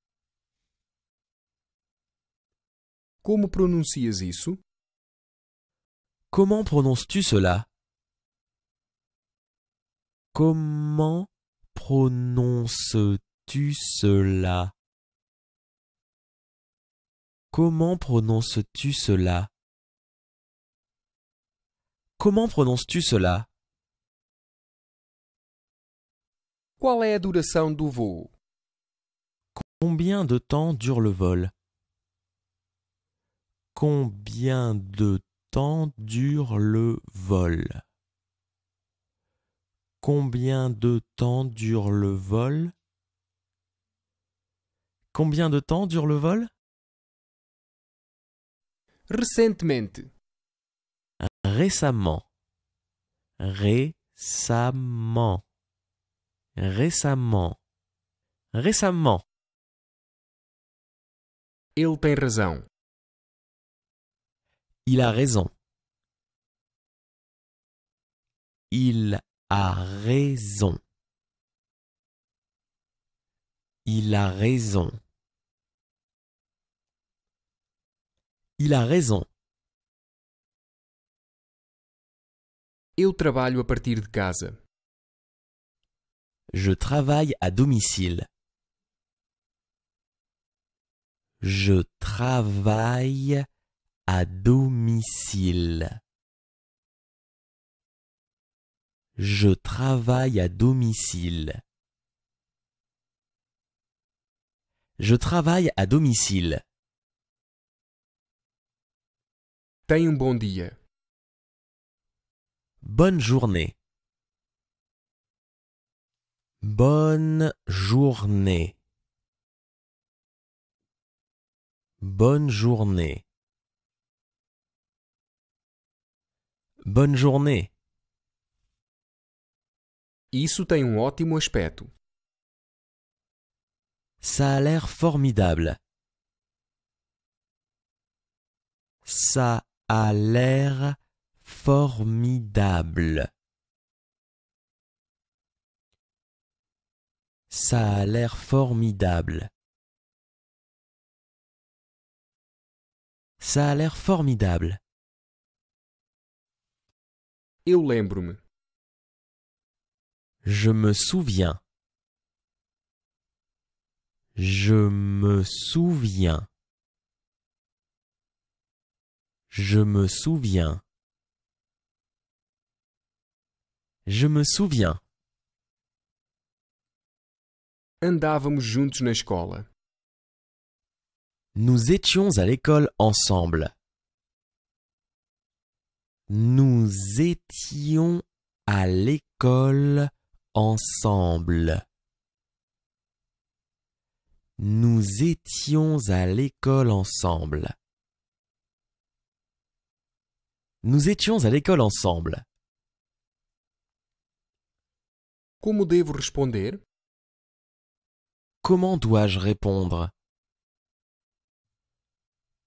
Como pronuncias isso? Comment prononces-tu cela? Comment prononces-tu cela Comment prononces-tu cela Comment prononces-tu cela Quelle est la duração du Combien de temps dure le vol Combien de temps dure le vol Combien de temps dure le vol Combien de temps dure le vol récemment. Récemment. Récemment. Récemment. Récemment. Il a raison. Il a raison. Il a raison. Il a raison. Il a raison. Eu trabalho a partir de casa. Je travaille à domicile. Je travaille à domicile. Je travaille à domicile. Je travaille à domicile. T'as un um bon dia. Bonne journée. Bonne journée. Bonne journée. Bonne journée. Isso tem um ótimo aspecto. Ça a l'air formidable. Ça a l'air formidable. Ça a l'air formidable. Ça a l'air formidable. Eu lembro-me. Je me souviens. Je me souviens. Je me souviens. Je me souviens. Andávamos juntos na escola. Nous étions à l'école ensemble. Nous étions à l'école ensemble. Nous étions à l'école ensemble. Nous étions à l'école ensemble. vous responder? Comment dois-je répondre?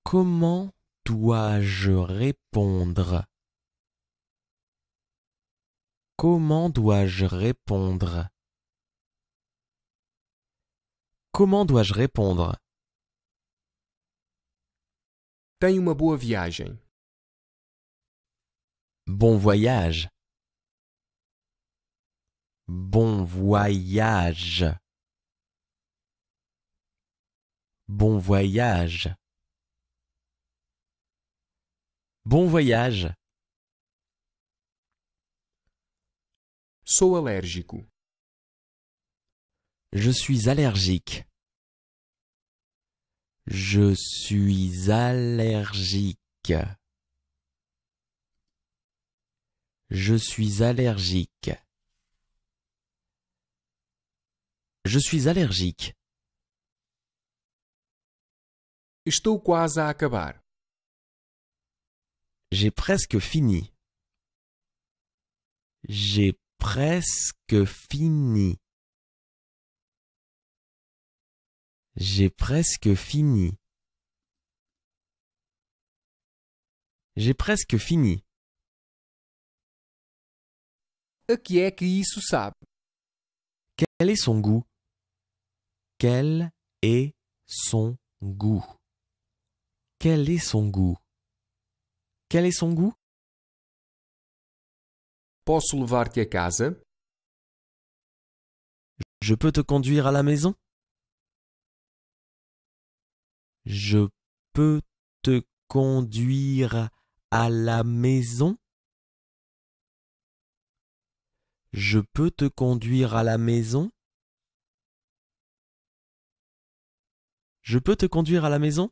Comment dois-je répondre? Comment dois-je répondre Comment dois-je répondre Tenha uma boa viagem. Bon voyage. Bon voyage. Bon voyage. Bon voyage. Sou allergique. Je suis allergique. Je suis allergique. Je suis allergique. Je suis allergique. Estou quase a acabar. J'ai presque fini. J'ai presque fini. J'ai presque fini. J'ai presque fini. O e que que isso sabe? Quel est son goût? Quel est son goût? Quel est son goût? Quel est son goût? Posso levar-te casa? Je peux te conduire à la maison? Je peux te conduire à la maison? Je peux te conduire à la maison? Je peux te conduire à la maison?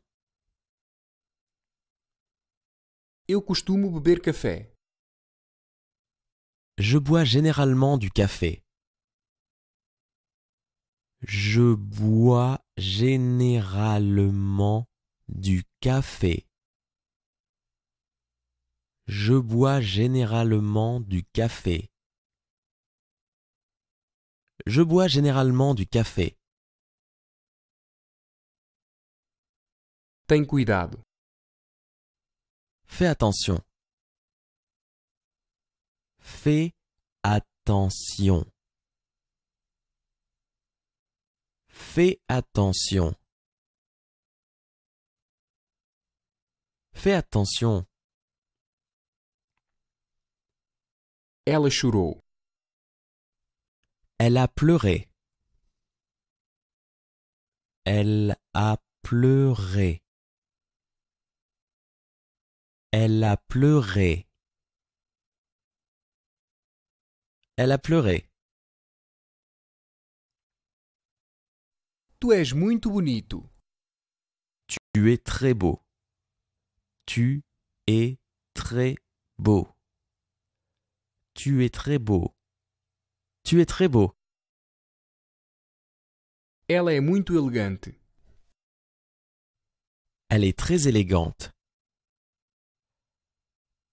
Eu costumo beber café. Je bois généralement du café. Je bois généralement du café. Je bois généralement du café. Je bois généralement du café. Ten cuidado. Fais attention. Fais attention. Fais attention. Fais attention. Elle chorou. Elle a pleuré. Elle a pleuré. Elle a pleuré. Elle a pleuré. Tu es muito bonito. Tu es très beau. Tu es très beau. Tu es très beau. Tu es très beau. Elle est muito elegante. Elle est très élégante.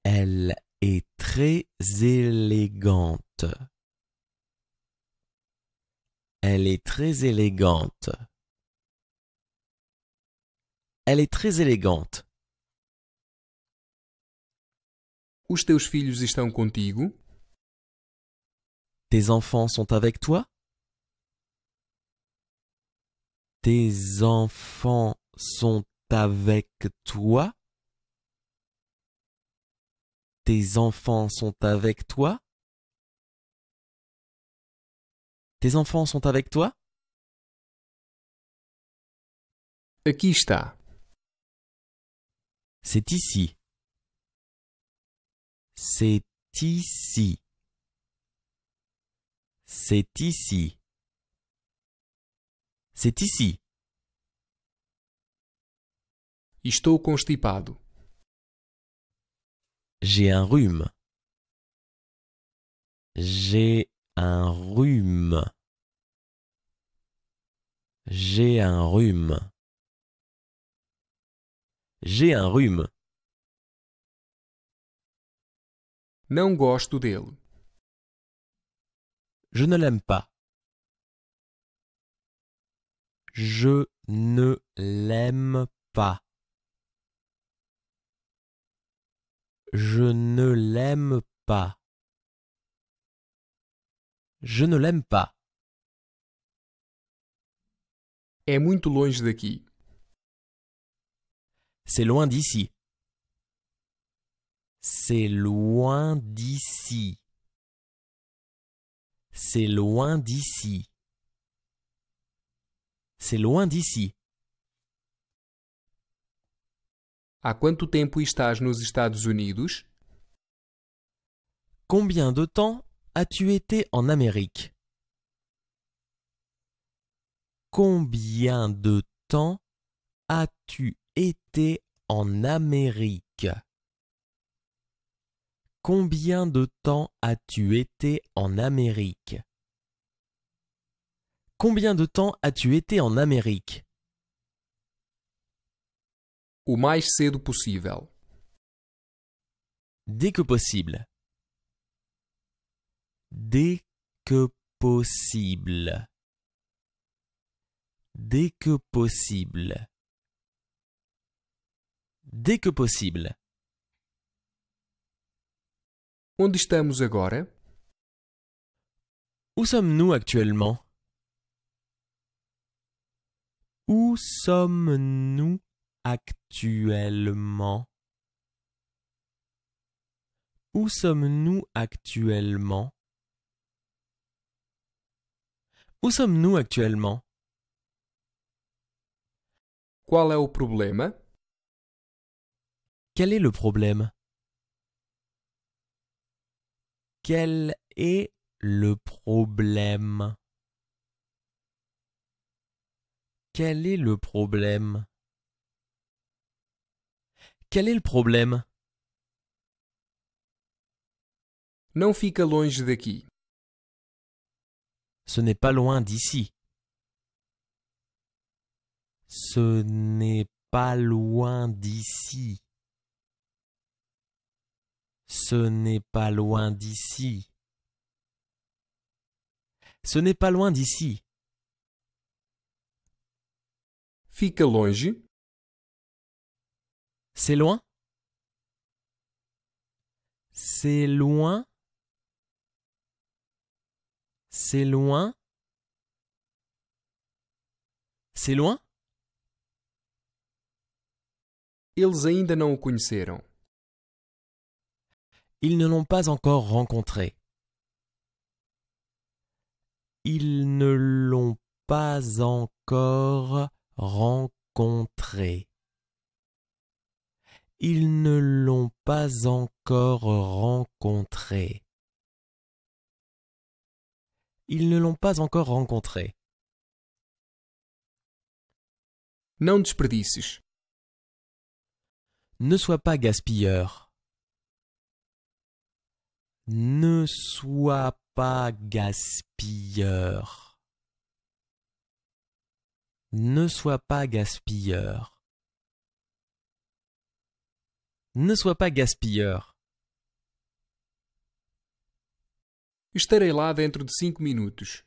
Elle est très élégante. Elle est très élégante. Elle est très élégante. Os teus filhos estão contigo? Tes enfants sont avec toi? Tes enfants sont avec toi? Tes enfants sont avec toi? Tes enfants sont avec toi e Aqui C'est ici. C'est ici. C'est ici. C'est ici. Estou constipado. J'ai un rhume. J'ai un rhume. J'ai un rhume. J'ai un rhume. gosto Je ne l'aime pas. Je ne l'aime pas. Je ne l'aime pas. Je ne l'aime pas. É muito longe daqui. C'est loin d'ici. C'est loin d'ici. C'est loin d'ici. C'est loin d'ici. Há quanto tempo estás nos Estados Unidos? Combien de temps As-tu été en Amérique Combien de temps as-tu été en Amérique Combien de temps as-tu été en Amérique Combien de temps as-tu été en Amérique possible. Dès que possible dès que possible. Dès que possible. Dès que possible. Onde estamos agora? Où sommes-nous actuellement? Où sommes-nous actuellement? Où sommes-nous actuellement? Où sommes-nous actuellement? Quel est le problème? Quel est le problème? Quel est le problème? Quel est le problème? Não fica longe daqui. Ce n'est pas loin d'ici. Ce n'est pas loin d'ici. Ce n'est pas loin d'ici. Ce n'est pas loin d'ici. Fica longe. C'est loin. C'est loin c'est loin. C'est loin? Ils Ils ne l'ont pas encore rencontré. Ils ne l'ont pas encore rencontré. Ils ne l'ont pas encore rencontré ils ne l'ont pas encore rencontré. Não desperdices. Ne sois pas gaspilleur. Ne sois pas gaspilleur. Ne sois pas gaspilleur. Ne sois pas gaspilleur. Estarei lá dentro de cinco minutos.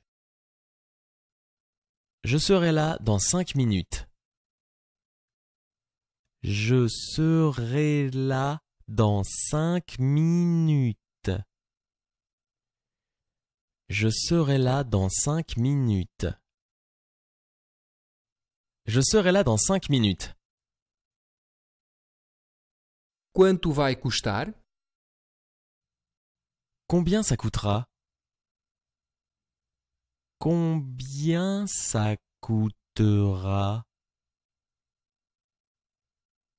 Je serai là dans cinq minutes. Je serai là dans cinq minutes. Je serai là dans cinq minutes. Je serai là dans cinq minutes. Quanto vai custar? Combien ça coûtera Combien ça coûtera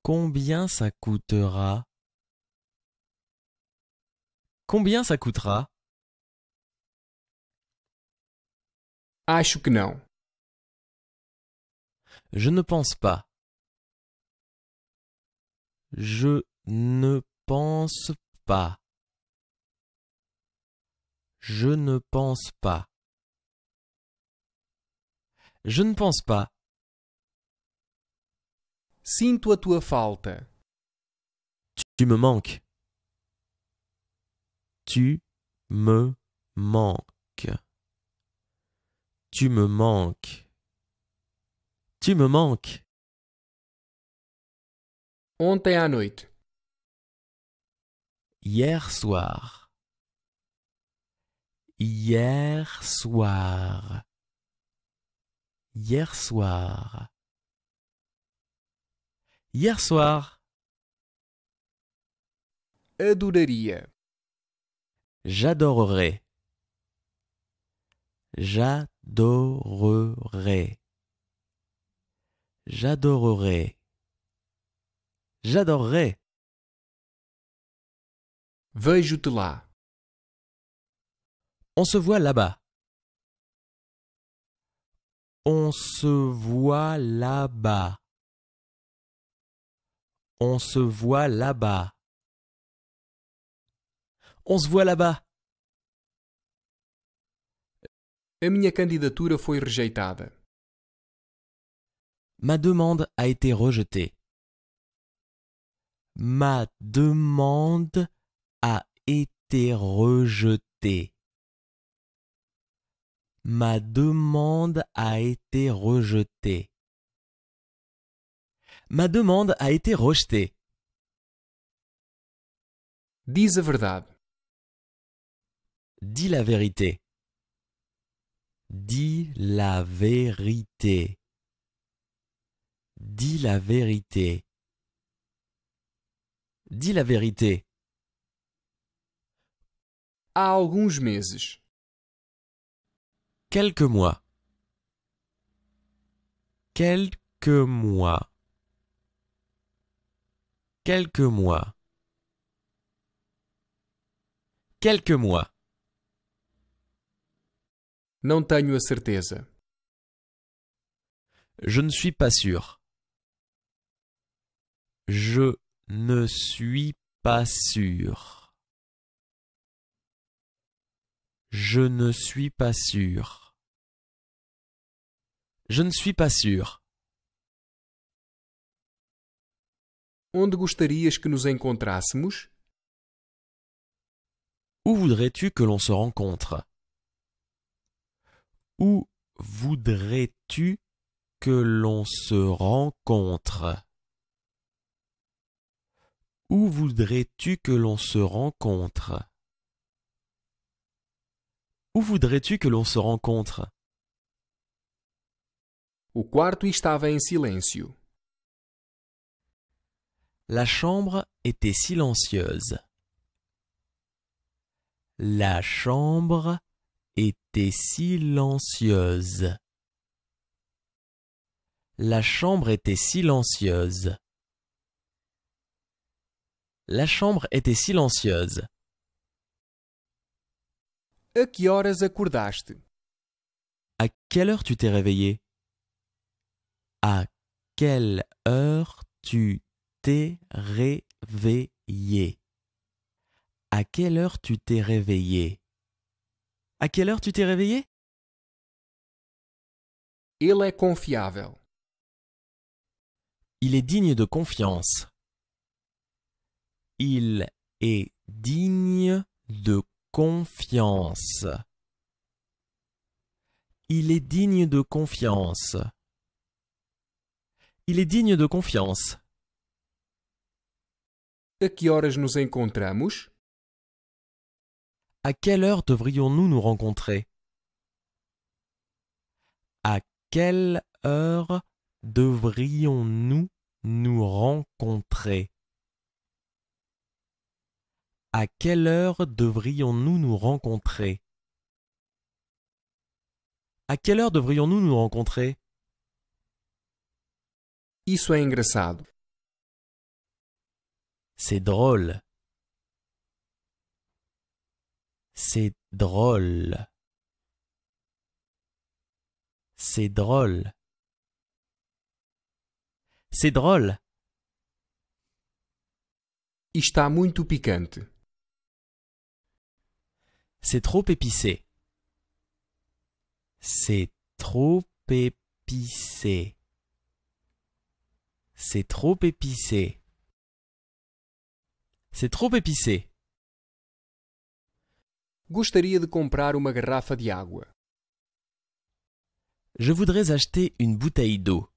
Combien ça coûtera Combien ça coûtera Acho que Je ne pense pas. Je ne pense pas. Je ne pense pas. Je ne pense pas. Sinto a tua faute ?»« Tu me manques. Tu me manques. Tu me manques. Tu me manques. à noite. Hier soir. Hier soir hier soir. Hier soir. J'adorerai. J'adorerai. J'adorerai. J'adorerai. J'adorerais. Vejo-te On se voit là-bas. On se voit là-bas. On se voit là-bas. On se voit là-bas. A minha candidatura foi rejeitada. Ma demande a été rejetée. Ma demande a été rejetée. Ma demande a été rejetée. Ma demande a été rejetée. Dis la vérité. Dis la vérité. Dis la vérité. Dis la vérité. Há alguns meses. Quelques mois. Quelques mois. Quelques mois. Quelques mois. Não tenho a certeza. Je ne suis pas sûr. Je ne suis pas sûr. Je ne suis pas sûr. Je ne suis pas sûr. Onde gostarias que nos encontrássemos? Où voudrais-tu que l'on se rencontre? Où voudrais-tu que l'on se rencontre? Où voudrais-tu que l'on se rencontre? Où voudrais-tu que l'on se rencontre? O quarto estava em silêncio. La chambre était silencieuse. La chambre était silencieuse. La chambre était silencieuse. La chambre était silencieuse. A que horas À quelle heure tu t'es réveillé? À quelle heure tu t'es réveillé À quelle heure tu t'es réveillé À quelle heure tu t'es réveillé Il est confiable. Il est digne de confiance. Il est digne de confiance. Il est digne de confiance. Il est digne de confiance. A nous encontramos? À quelle heure devrions-nous nous rencontrer? À quelle heure devrions-nous nous rencontrer? À quelle heure devrions-nous nous rencontrer? À quelle heure devrions-nous nous rencontrer? Isso é engraçado. C'est drôle. C'est drôle. C'est drôle. C'est drôle. Está muito picante. C'est trop épicé. C'est trop épicé. C'est trop épicé. C'est trop épicé. Gostaria de comprar uma garrafa de água. Je voudrais acheter une bouteille d'eau.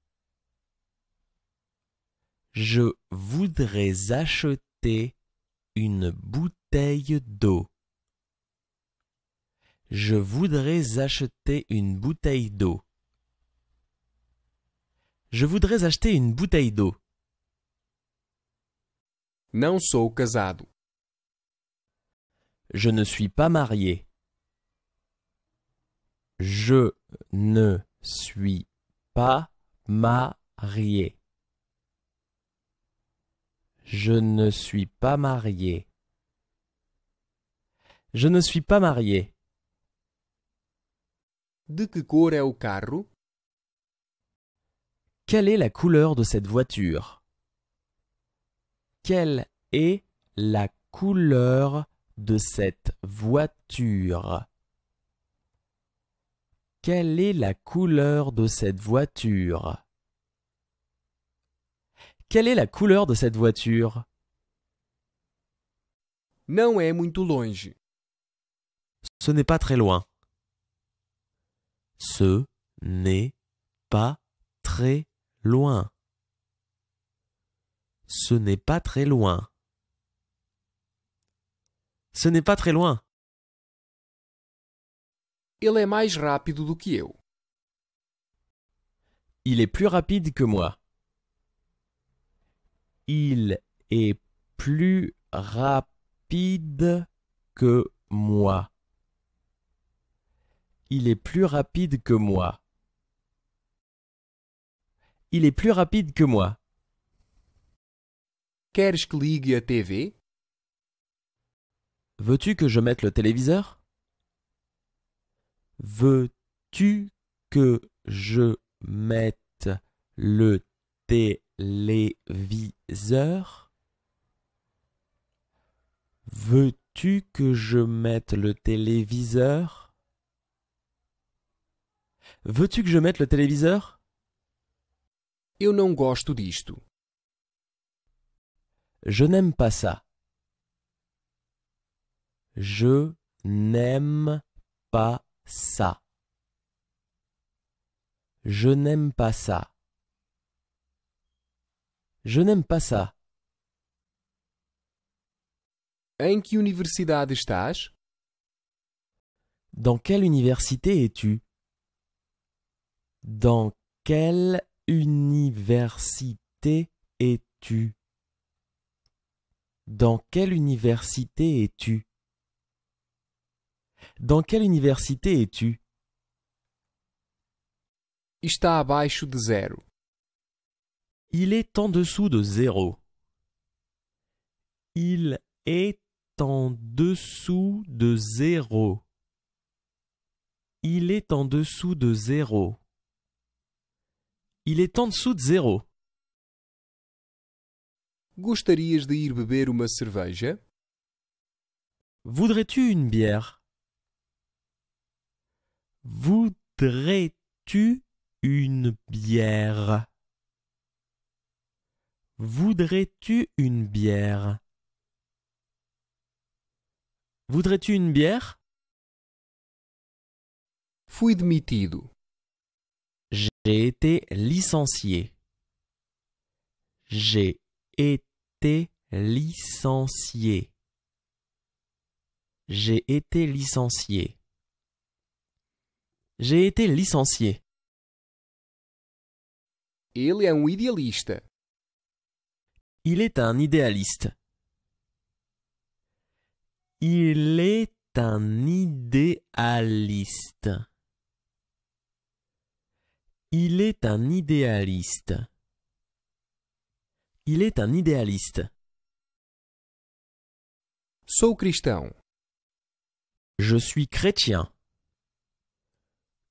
Je voudrais acheter une bouteille d'eau. Je voudrais acheter une bouteille d'eau. Je voudrais acheter une bouteille d'eau. Não sou casado. Je ne suis pas marié. Je ne suis pas marié. Je ne suis pas marié. Je ne suis pas marié. De que cor é o carro? Quelle est la couleur de cette voiture Quelle est la couleur de cette voiture Quelle est la couleur de cette voiture Quelle est la couleur de cette voiture Ce n'est pas très loin. Ce n'est pas très loin loin. Ce n'est pas très loin. Ce n'est pas très loin. Il est plus rapide que moi. Il est plus rapide que moi. Il est plus rapide que moi. Il est plus rapide que moi. Queres que TV? Veux-tu que je mette le téléviseur? Veux-tu que je mette le téléviseur? Veux-tu que je mette le téléviseur? Veux-tu que je mette le téléviseur? Eu não gosto disto. Je n'aime pas ça. Je n'aime pas ça. Je n'aime pas ça. Je n'aime pas ça. Em que universidade estás? Dans quelle université es-tu? Dans quelle université es-tu Dans quelle université es-tu Dans quelle université es-tu abaixo de zéro. Il est en dessous de zéro. Il est en dessous de zéro. Il est en dessous de zéro. Il est en dessous de zéro. Gostarias de ir beber uma cerveja? Voudrais-tu une bière? Voudrais-tu une bière? Voudrais-tu une bière? Voudrais-tu une bière? Fui demitido. J'ai été licencié. J'ai été licencié. J'ai été licencié. J'ai été licencié. Um Il est un idéaliste. Il est un idéaliste. Il est un idéaliste. Il est un idéaliste. Il est un idéaliste. Sou cristão. Je suis chrétien.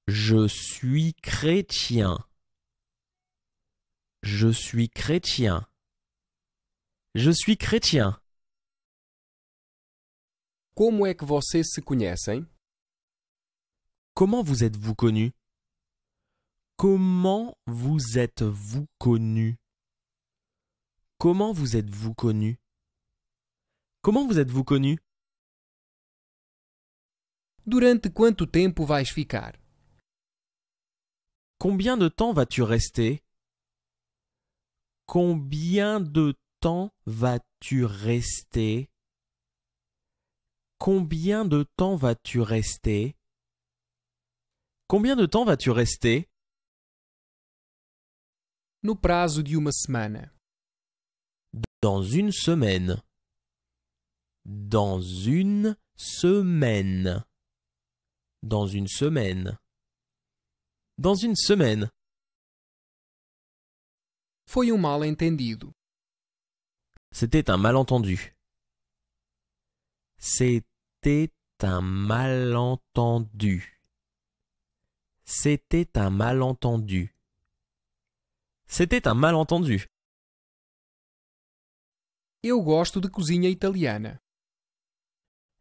Je suis chrétien. Je suis chrétien. Je suis chrétien. que se Comment vous êtes-vous connu? Comment vous êtes-vous connu Comment vous êtes-vous connu Comment vous êtes-vous connu Durant quanto tempo vais ficar Combien de temps vas-tu rester Combien de temps vas-tu rester Combien de temps vas-tu rester Combien de temps vas-tu rester no prazo de uma semana. Dans une semaine. Dans une semaine. Dans une semaine. Dans une semaine. Foi um mal C'était un malentendu. C'était un malentendu. C'était un malentendu. C'était un malentendu. Eu gosto de cozinha italiana.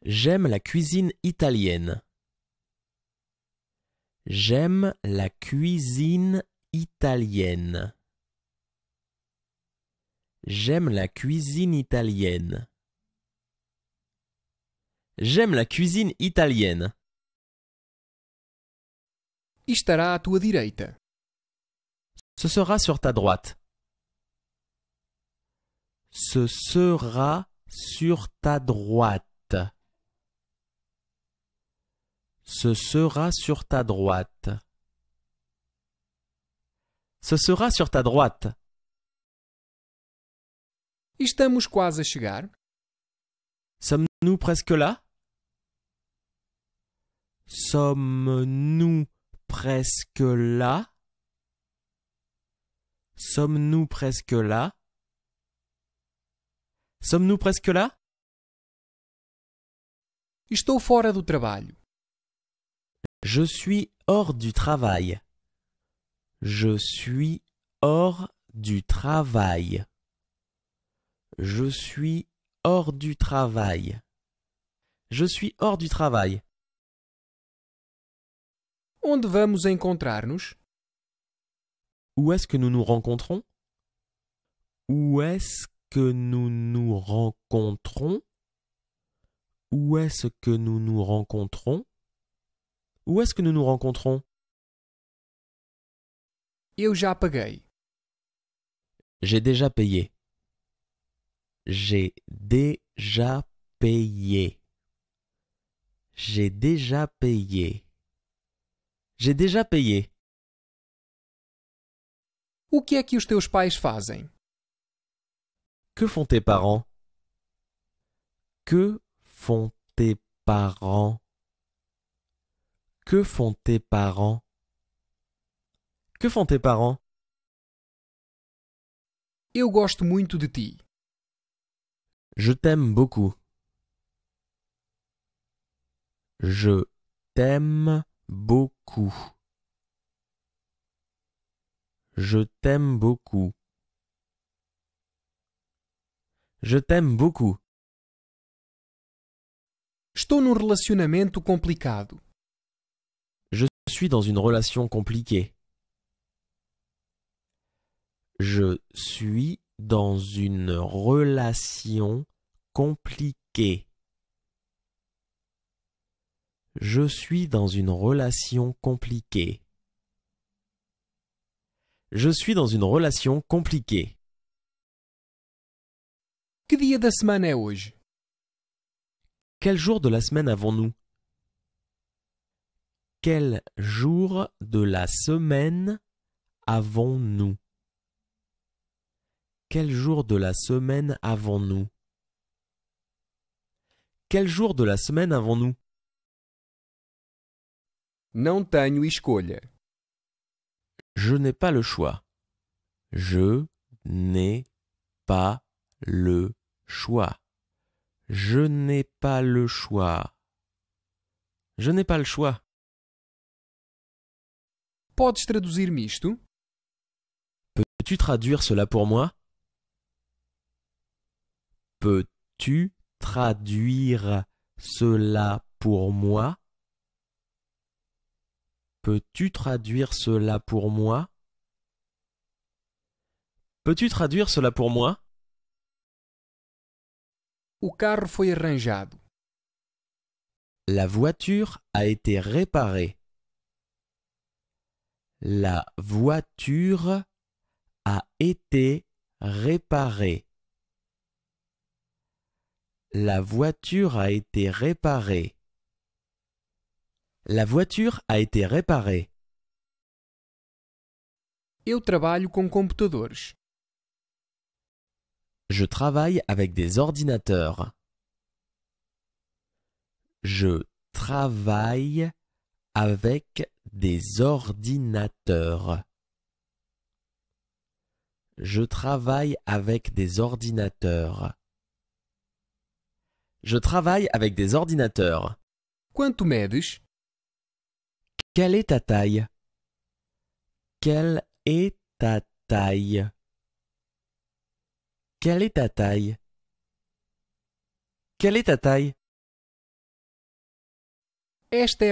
J'aime la cuisine italienne. J'aime la cuisine italienne. J'aime la cuisine italienne. J'aime la cuisine italienne. E estará à tua direita. Ce sera sur ta droite. Ce sera sur ta droite. Ce sera sur ta droite. Ce sera sur ta droite. Estamos quase a chegar. Sommes-nous presque là? Sommes-nous presque là? Sommes-nous presque là Sommes-nous presque là- Estou fora du travail Je suis hors du travail. Je suis hors du travail. Je suis hors du travail. Je suis hors du travail. Onde vamos encontrar-nos? Où est-ce que nous nous rencontrons Où est-ce que nous nous rencontrons Où est-ce que nous nous rencontrons Où est-ce que nous nous rencontrons Eu J'ai déjà payé. J'ai déjà payé. J'ai déjà payé. J'ai déjà payé. O que é que os teus pais fazem? Que font tes parents? Que font tes parents? Que font tes parents? Que font tes parents? Eu gosto muito de ti. Je t'aime beaucoup. Je t'aime beaucoup. Je t'aime beaucoup. Je t'aime beaucoup. Estou Je suis dans une relation compliquée. Je suis dans une relation compliquée. Je suis dans une relation compliquée. Je suis dans une relation compliquée. Que dia da semana é Quel jour de la semaine avons-nous? Quel jour de la semaine avons-nous? Quel jour de la semaine avons-nous? Quel jour de la semaine avons-nous? Não tenho escolha. Je n'ai pas le choix. Je n'ai pas le choix. Je n'ai pas le choix. Je n'ai pas le choix. Podes traduzir Peux-tu traduire cela pour moi? Peux-tu traduire cela pour moi? Peux-tu traduire cela pour moi Peux-tu traduire cela pour moi O carro foi arranjado. La voiture a été réparée. La voiture a été réparée. La voiture a été réparée. La voiture a été réparée. Eu trabalho com computadores. Je travaille avec des ordinateurs. Je travaille avec des ordinateurs. Je travaille avec des ordinateurs. Je travaille avec des ordinateurs. Quelle est ta taille Quelle est ta taille Quelle est ta taille Quelle est ta taille Est-ce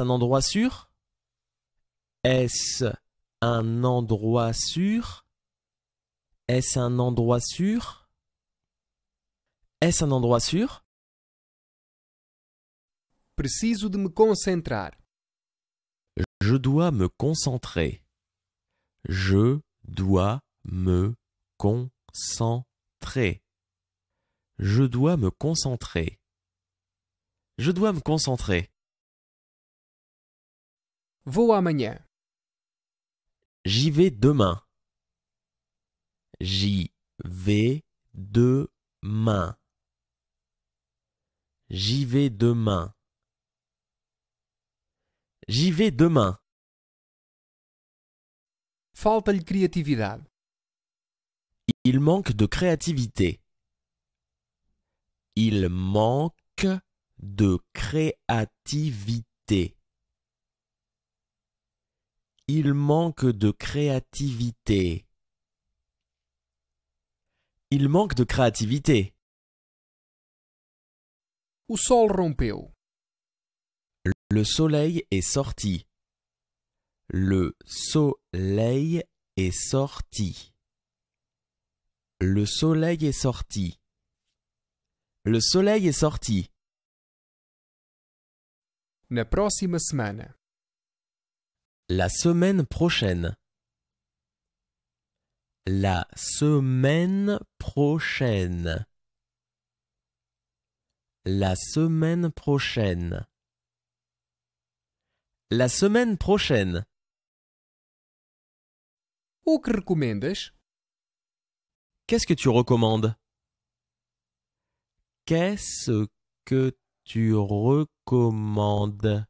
un endroit sûr Est-ce un endroit sûr Est-ce un endroit sûr Est-ce un endroit sûr Preciso de me concentrar. Je dois me concentrer. Je dois me concentrer. Je dois me concentrer. Je dois me concentrer. Vou amanhã. J'y vais demain. J'y vais demain. J'y vais demain. J'y vais demain. falta de criatividade. Il manque de créativité. Il manque de créativité. Il manque de créativité. Il manque de créativité. O sol rompeu. Le soleil est sorti. Le soleil est sorti. Le soleil est sorti. Le soleil est sorti. La prochaine semaine. La semaine prochaine. La semaine prochaine. La semaine prochaine. La semaine prochaine. O que Qu'est-ce que tu recommandes? Qu'est-ce que tu recommandes?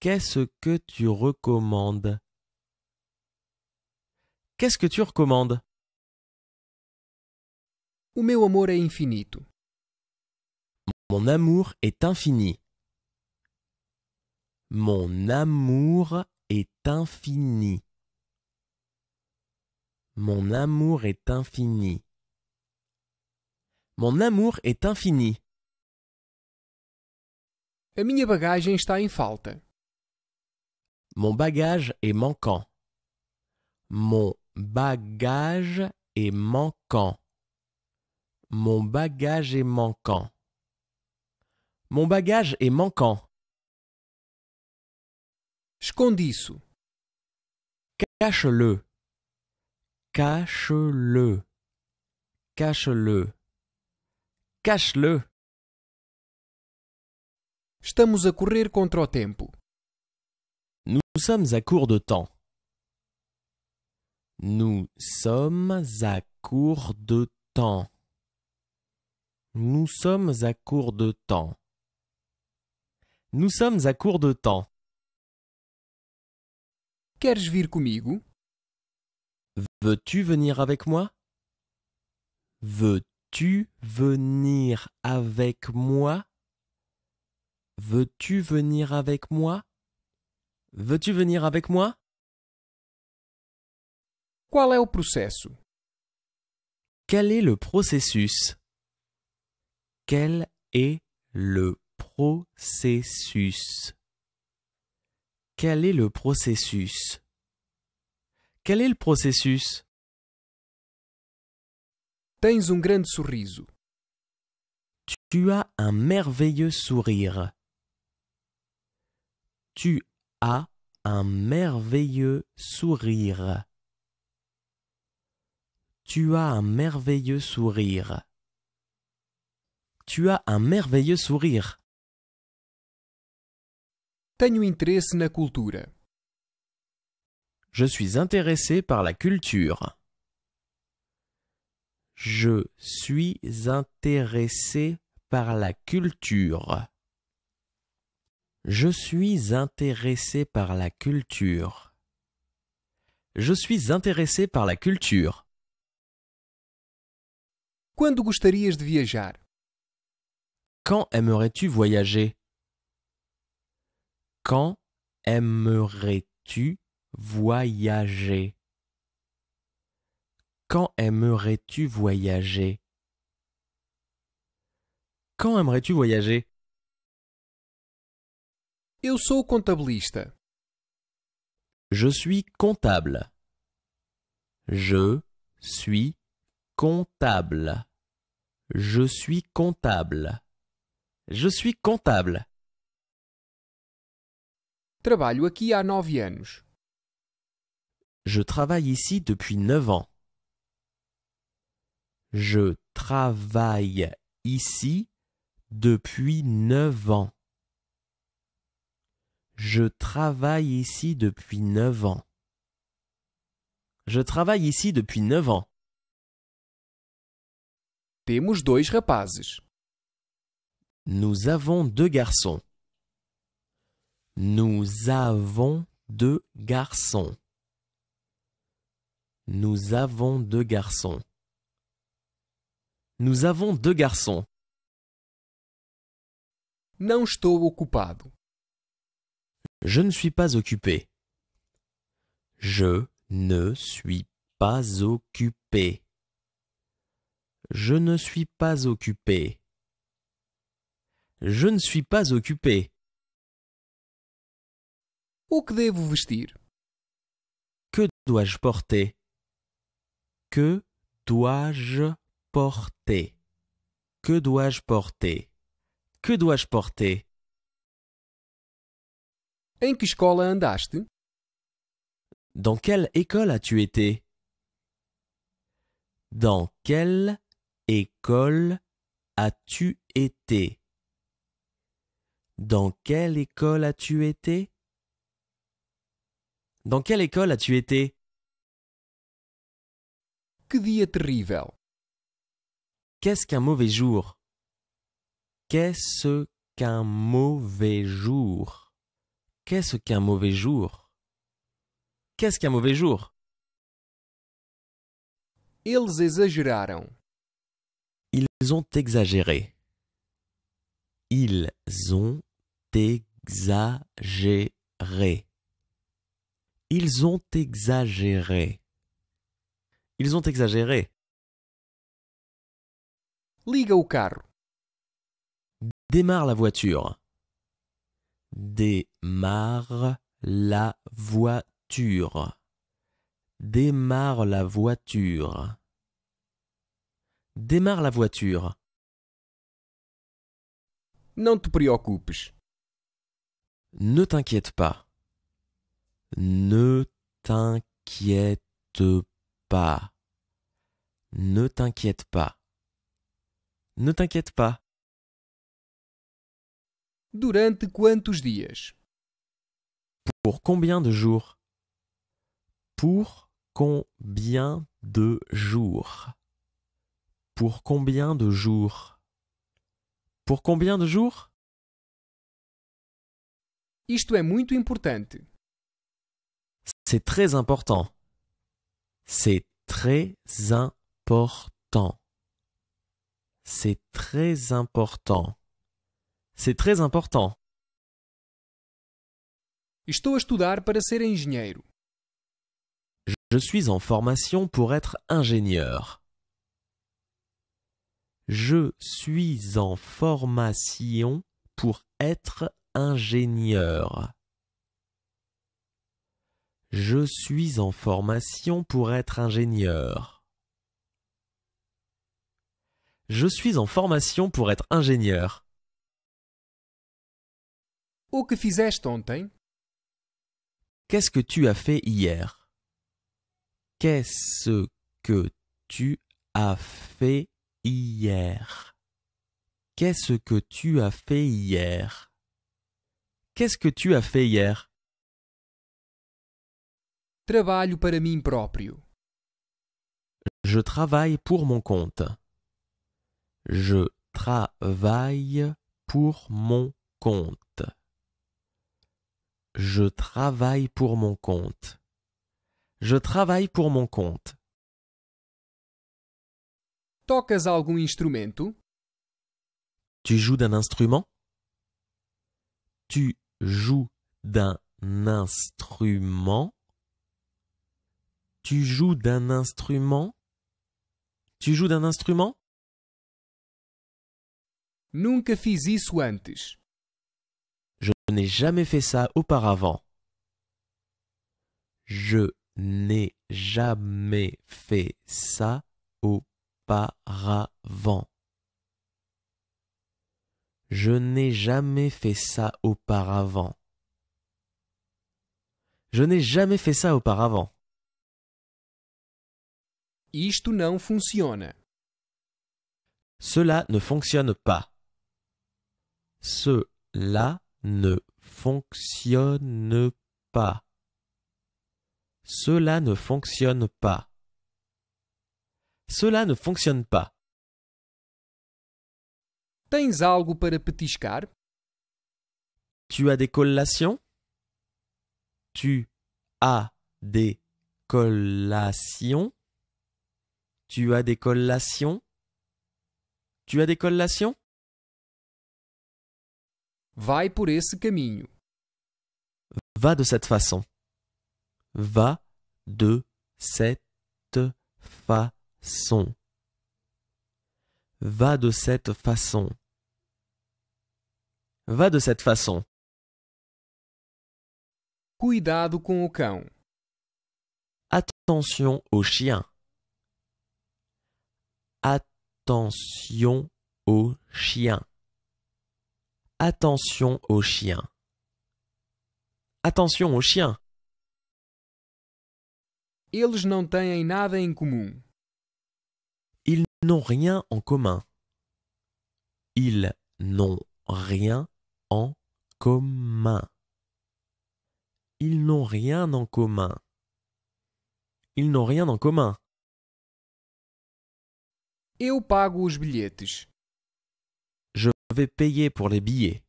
Qu'est-ce que tu recommandes? Qu'est-ce que tu recommandes? O meu amor infinito. Mon amour est infini. Mon amour est infini. Mon amour est infini. Mon amour est infini. A minha bagagem está em falta. Mon bagage est manquant. Mon bagage est manquant. Mon bagage est manquant. Mon bagage est manquant. Cache-le. Cache-le. Cache-le. Cache-le. Estamos a correr contra tempo. Nous sommes à court de temps. Nous sommes à court de temps. Nous sommes à court de temps. Nous sommes à court de temps. Queres Veux-tu venir avec moi? Veux-tu venir avec moi? Veux-tu venir avec moi? Veux-tu venir avec moi? Qual é o processo? Quel est le processus? Quel est le processus? quel est le processus Quel est le processus Tens un grand Tu as un merveilleux sourire. Tu as un merveilleux sourire. Tu as un merveilleux sourire. Tu as un merveilleux sourire. Tenho interesse na cultura. Je suis intéressé par la culture. Je suis intéressé par la culture. Je suis intéressé par la culture. Je suis intéressé par la culture. Quand aimerais-tu voyager? Quand aimerais-tu voyager Quand aimerais-tu voyager Quand aimerais-tu voyager Eu sou contabilista. Je suis comptable. Je suis comptable. Je suis comptable. Je suis comptable. Je travaille ici depuis neuf ans. Je travaille ici depuis neuf ans. Je travaille ici depuis neuf ans. Je travaille ici depuis neuf ans. Temos dois rapazes. Nous avons deux garçons. Nous avons deux garçons. Nous avons deux garçons. Nous avons deux garçons. Não estou ocupado. Je ne suis pas occupé. Je ne suis pas occupé. Je ne suis pas occupé. Je ne suis pas occupé. O que devo vestir? Que dois-je porter? Que dois-je porter? Que dois-je porter? Que dois-je porter? Em que escola andaste? Dans quelle école as-tu été? Dans quelle école as-tu été? Dans quelle école as-tu été? Dans quelle école as-tu été Que dia Qu'est-ce qu'un mauvais jour Qu'est-ce qu'un mauvais jour Qu'est-ce qu'un mauvais jour Qu'est-ce qu'un mauvais jour Ils exagéraram. Ils ont exagéré. Ils ont exagéré. Ils ont exagéré. Ils ont exagéré. Liga o carro. Démarre la voiture. Démarre la voiture. Démarre la voiture. Démarre la voiture. Non te preocupes. Ne t'inquiète pas. Ne t'inquiète pas. Ne t'inquiète pas. Ne t'inquiète pas. Durante quantos dias? Pour combien de jours? Pour combien de jours? Pour combien de jours? Pour combien de jours? Isto é muito importante. C'est très important. C'est très important. C'est très important. C'est très important. Estou a estudar para ser engenheiro. Je suis en formation pour être ingénieur. Je suis en formation pour être ingénieur. Je suis en formation pour être ingénieur. Je suis en formation pour être ingénieur. O que fizeste ontem? Qu'est-ce que tu as fait hier? Qu'est-ce que tu as fait hier? Qu'est-ce que tu as fait hier? Qu'est-ce que tu as fait hier? travail para mim Je travaille pour mon compte. Je travaille pour mon compte. Je travaille pour mon compte. Je travaille pour mon compte. Tocas algum instrumento? Tu joues d'un instrument? Tu joues d'un instrument? Tu joues d'un instrument Tu joues d'un instrument Nunca fiz isso antes. Je n'ai jamais fait ça auparavant. Je n'ai jamais fait ça auparavant. Je n'ai jamais fait ça auparavant. Je n'ai jamais fait ça auparavant. Isto não Cela ne fonctionne pas. Cela ne fonctionne pas. Cela ne fonctionne pas. Cela ne fonctionne pas. Tens algo para petiscar? Tu as des collations? Tu as des collations? Tu as des collations Tu as des collations por esse caminho. Va de cette façon. Va de cette façon. Va de cette façon. Va de cette façon. Cuidado com o cão. Attention au chien attention aux chiens. Attention aux chiens. Attention aux chiens. Ils n'ont en commun. Ils n'ont rien en commun. Ils n'ont rien en commun. Ils n'ont rien en commun. Ils n'ont rien en commun. Eu pago os bilhetes. Je vais payer pour les billets.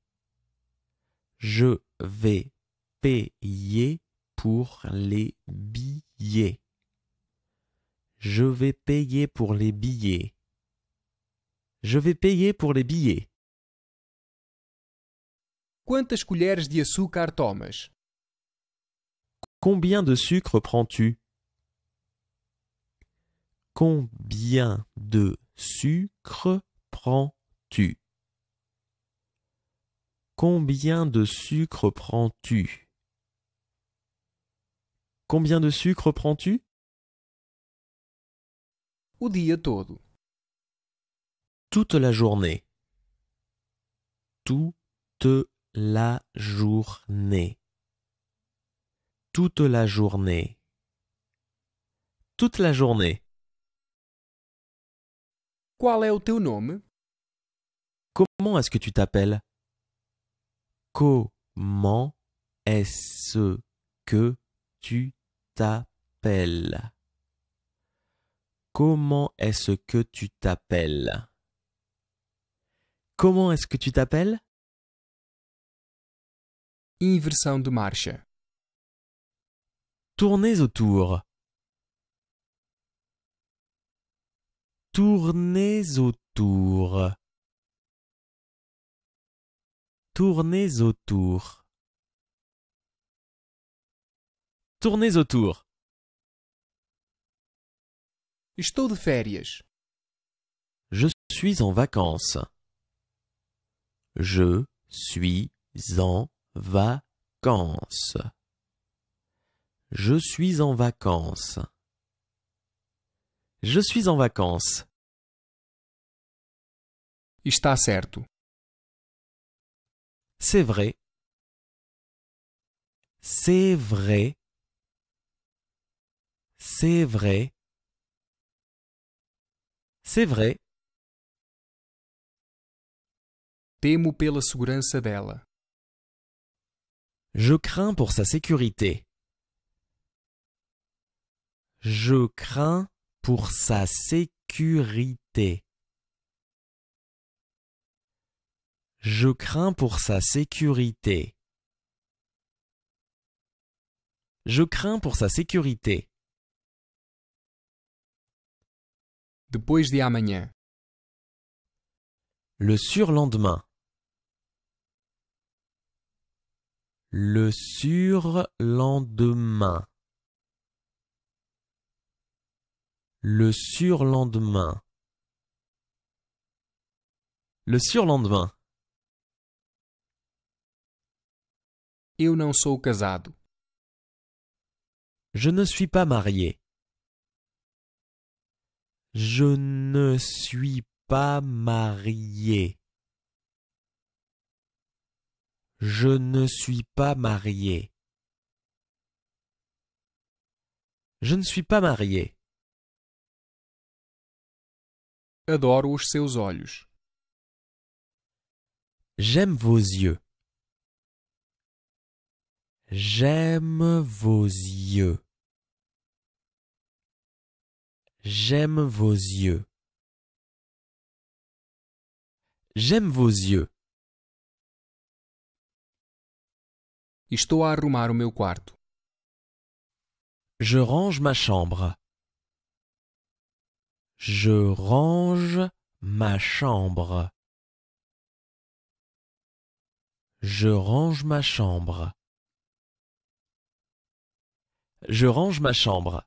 Je vais payer pour les billets. Je vais payer pour les billets. Je vais payer pour les billets. Quantas colheres de açúcar tomas? Combien de sucre prends-tu? Combien de sucre prends-tu Combien de sucre prends-tu Combien de sucre prends-tu todo. Toute la journée. Toute la journée. Toute la journée. Toute la journée. « Quel Comment est-ce que tu t'appelles? Comment est-ce que tu t'appelles? Comment est-ce que tu t'appelles? Comment est-ce que tu t'appelles? Inversion de marche « Tournez autour. Tournez autour. Tournez autour. Tournez autour. Estou de férias. Je suis en vacances. Je suis en vacances. Je suis en vacances. Je suis en vacances. Está certo. C'est vrai. C'est vrai. C'est vrai. C'est vrai. Temo pela segurança dela. Je crains pour sa sécurité. Je crains pour sa sécurité. Je crains pour sa sécurité. Je crains pour sa sécurité. de Le surlendemain. Le surlendemain. Le surlendemain. Le surlendemain. Eu não sou casado. Je ne suis pas marié. Je ne suis pas marié. Je ne suis pas marié. Je ne suis pas marié. Adoro os seus olhos. J'aime vos yeux. J'aime vos yeux. J'aime vos yeux. J'aime vos yeux. Estou a arrumar o meu quarto. Je range ma chambre. Je range ma chambre. Je range ma chambre. Je range ma chambre.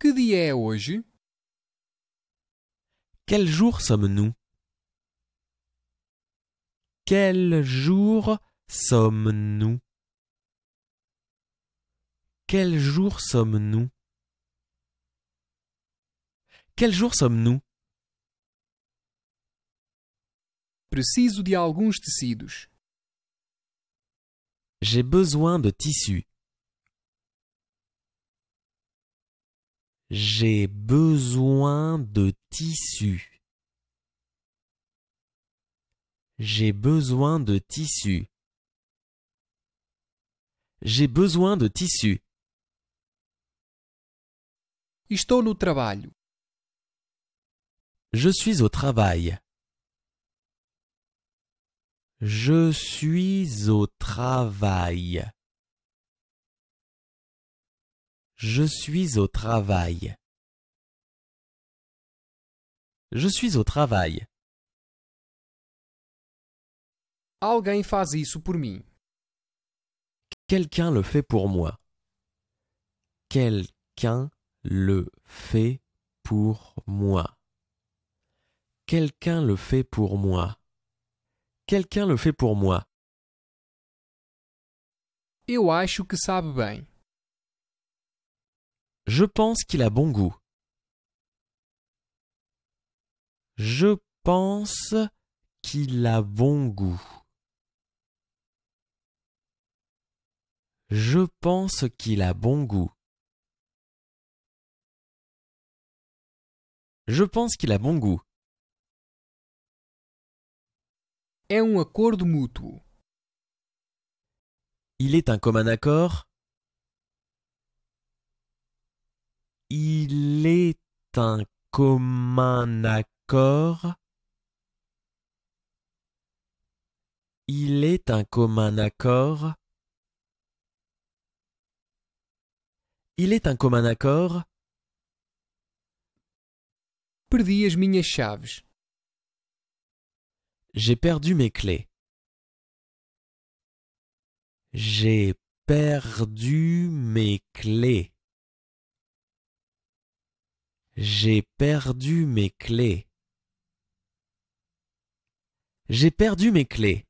Que dit é aujourd'hui? Quel jour sommes-nous? Quel jour sommes-nous? Quel jour sommes-nous? Quel jour sommes-nous? Preciso de alguns tecidos. J'ai besoin de tissus. J'ai besoin de tissus. J'ai besoin de tissus. J'ai besoin de tissus. Estou no trabalho. Je suis au travail. Je suis au travail. Je suis au travail. Je suis au travail. isso por Quelqu'un le fait pour moi. Quelqu'un le fait pour moi. Quelqu'un le fait pour moi. Quelqu'un le fait pour moi. Eu acho que sabe bem. Je pense qu'il a bon goût. Je pense qu'il a bon goût. Je pense qu'il a bon goût. Je pense qu'il a bon goût. É um acordo mútuo. Il est un commun accord. Il est un commun accord. Il est un commun accord. Il est un commun accord. Perdi as minhas chaves. J'ai perdu mes clés. J'ai perdu mes clés. J'ai perdu mes clés. J'ai perdu mes clés.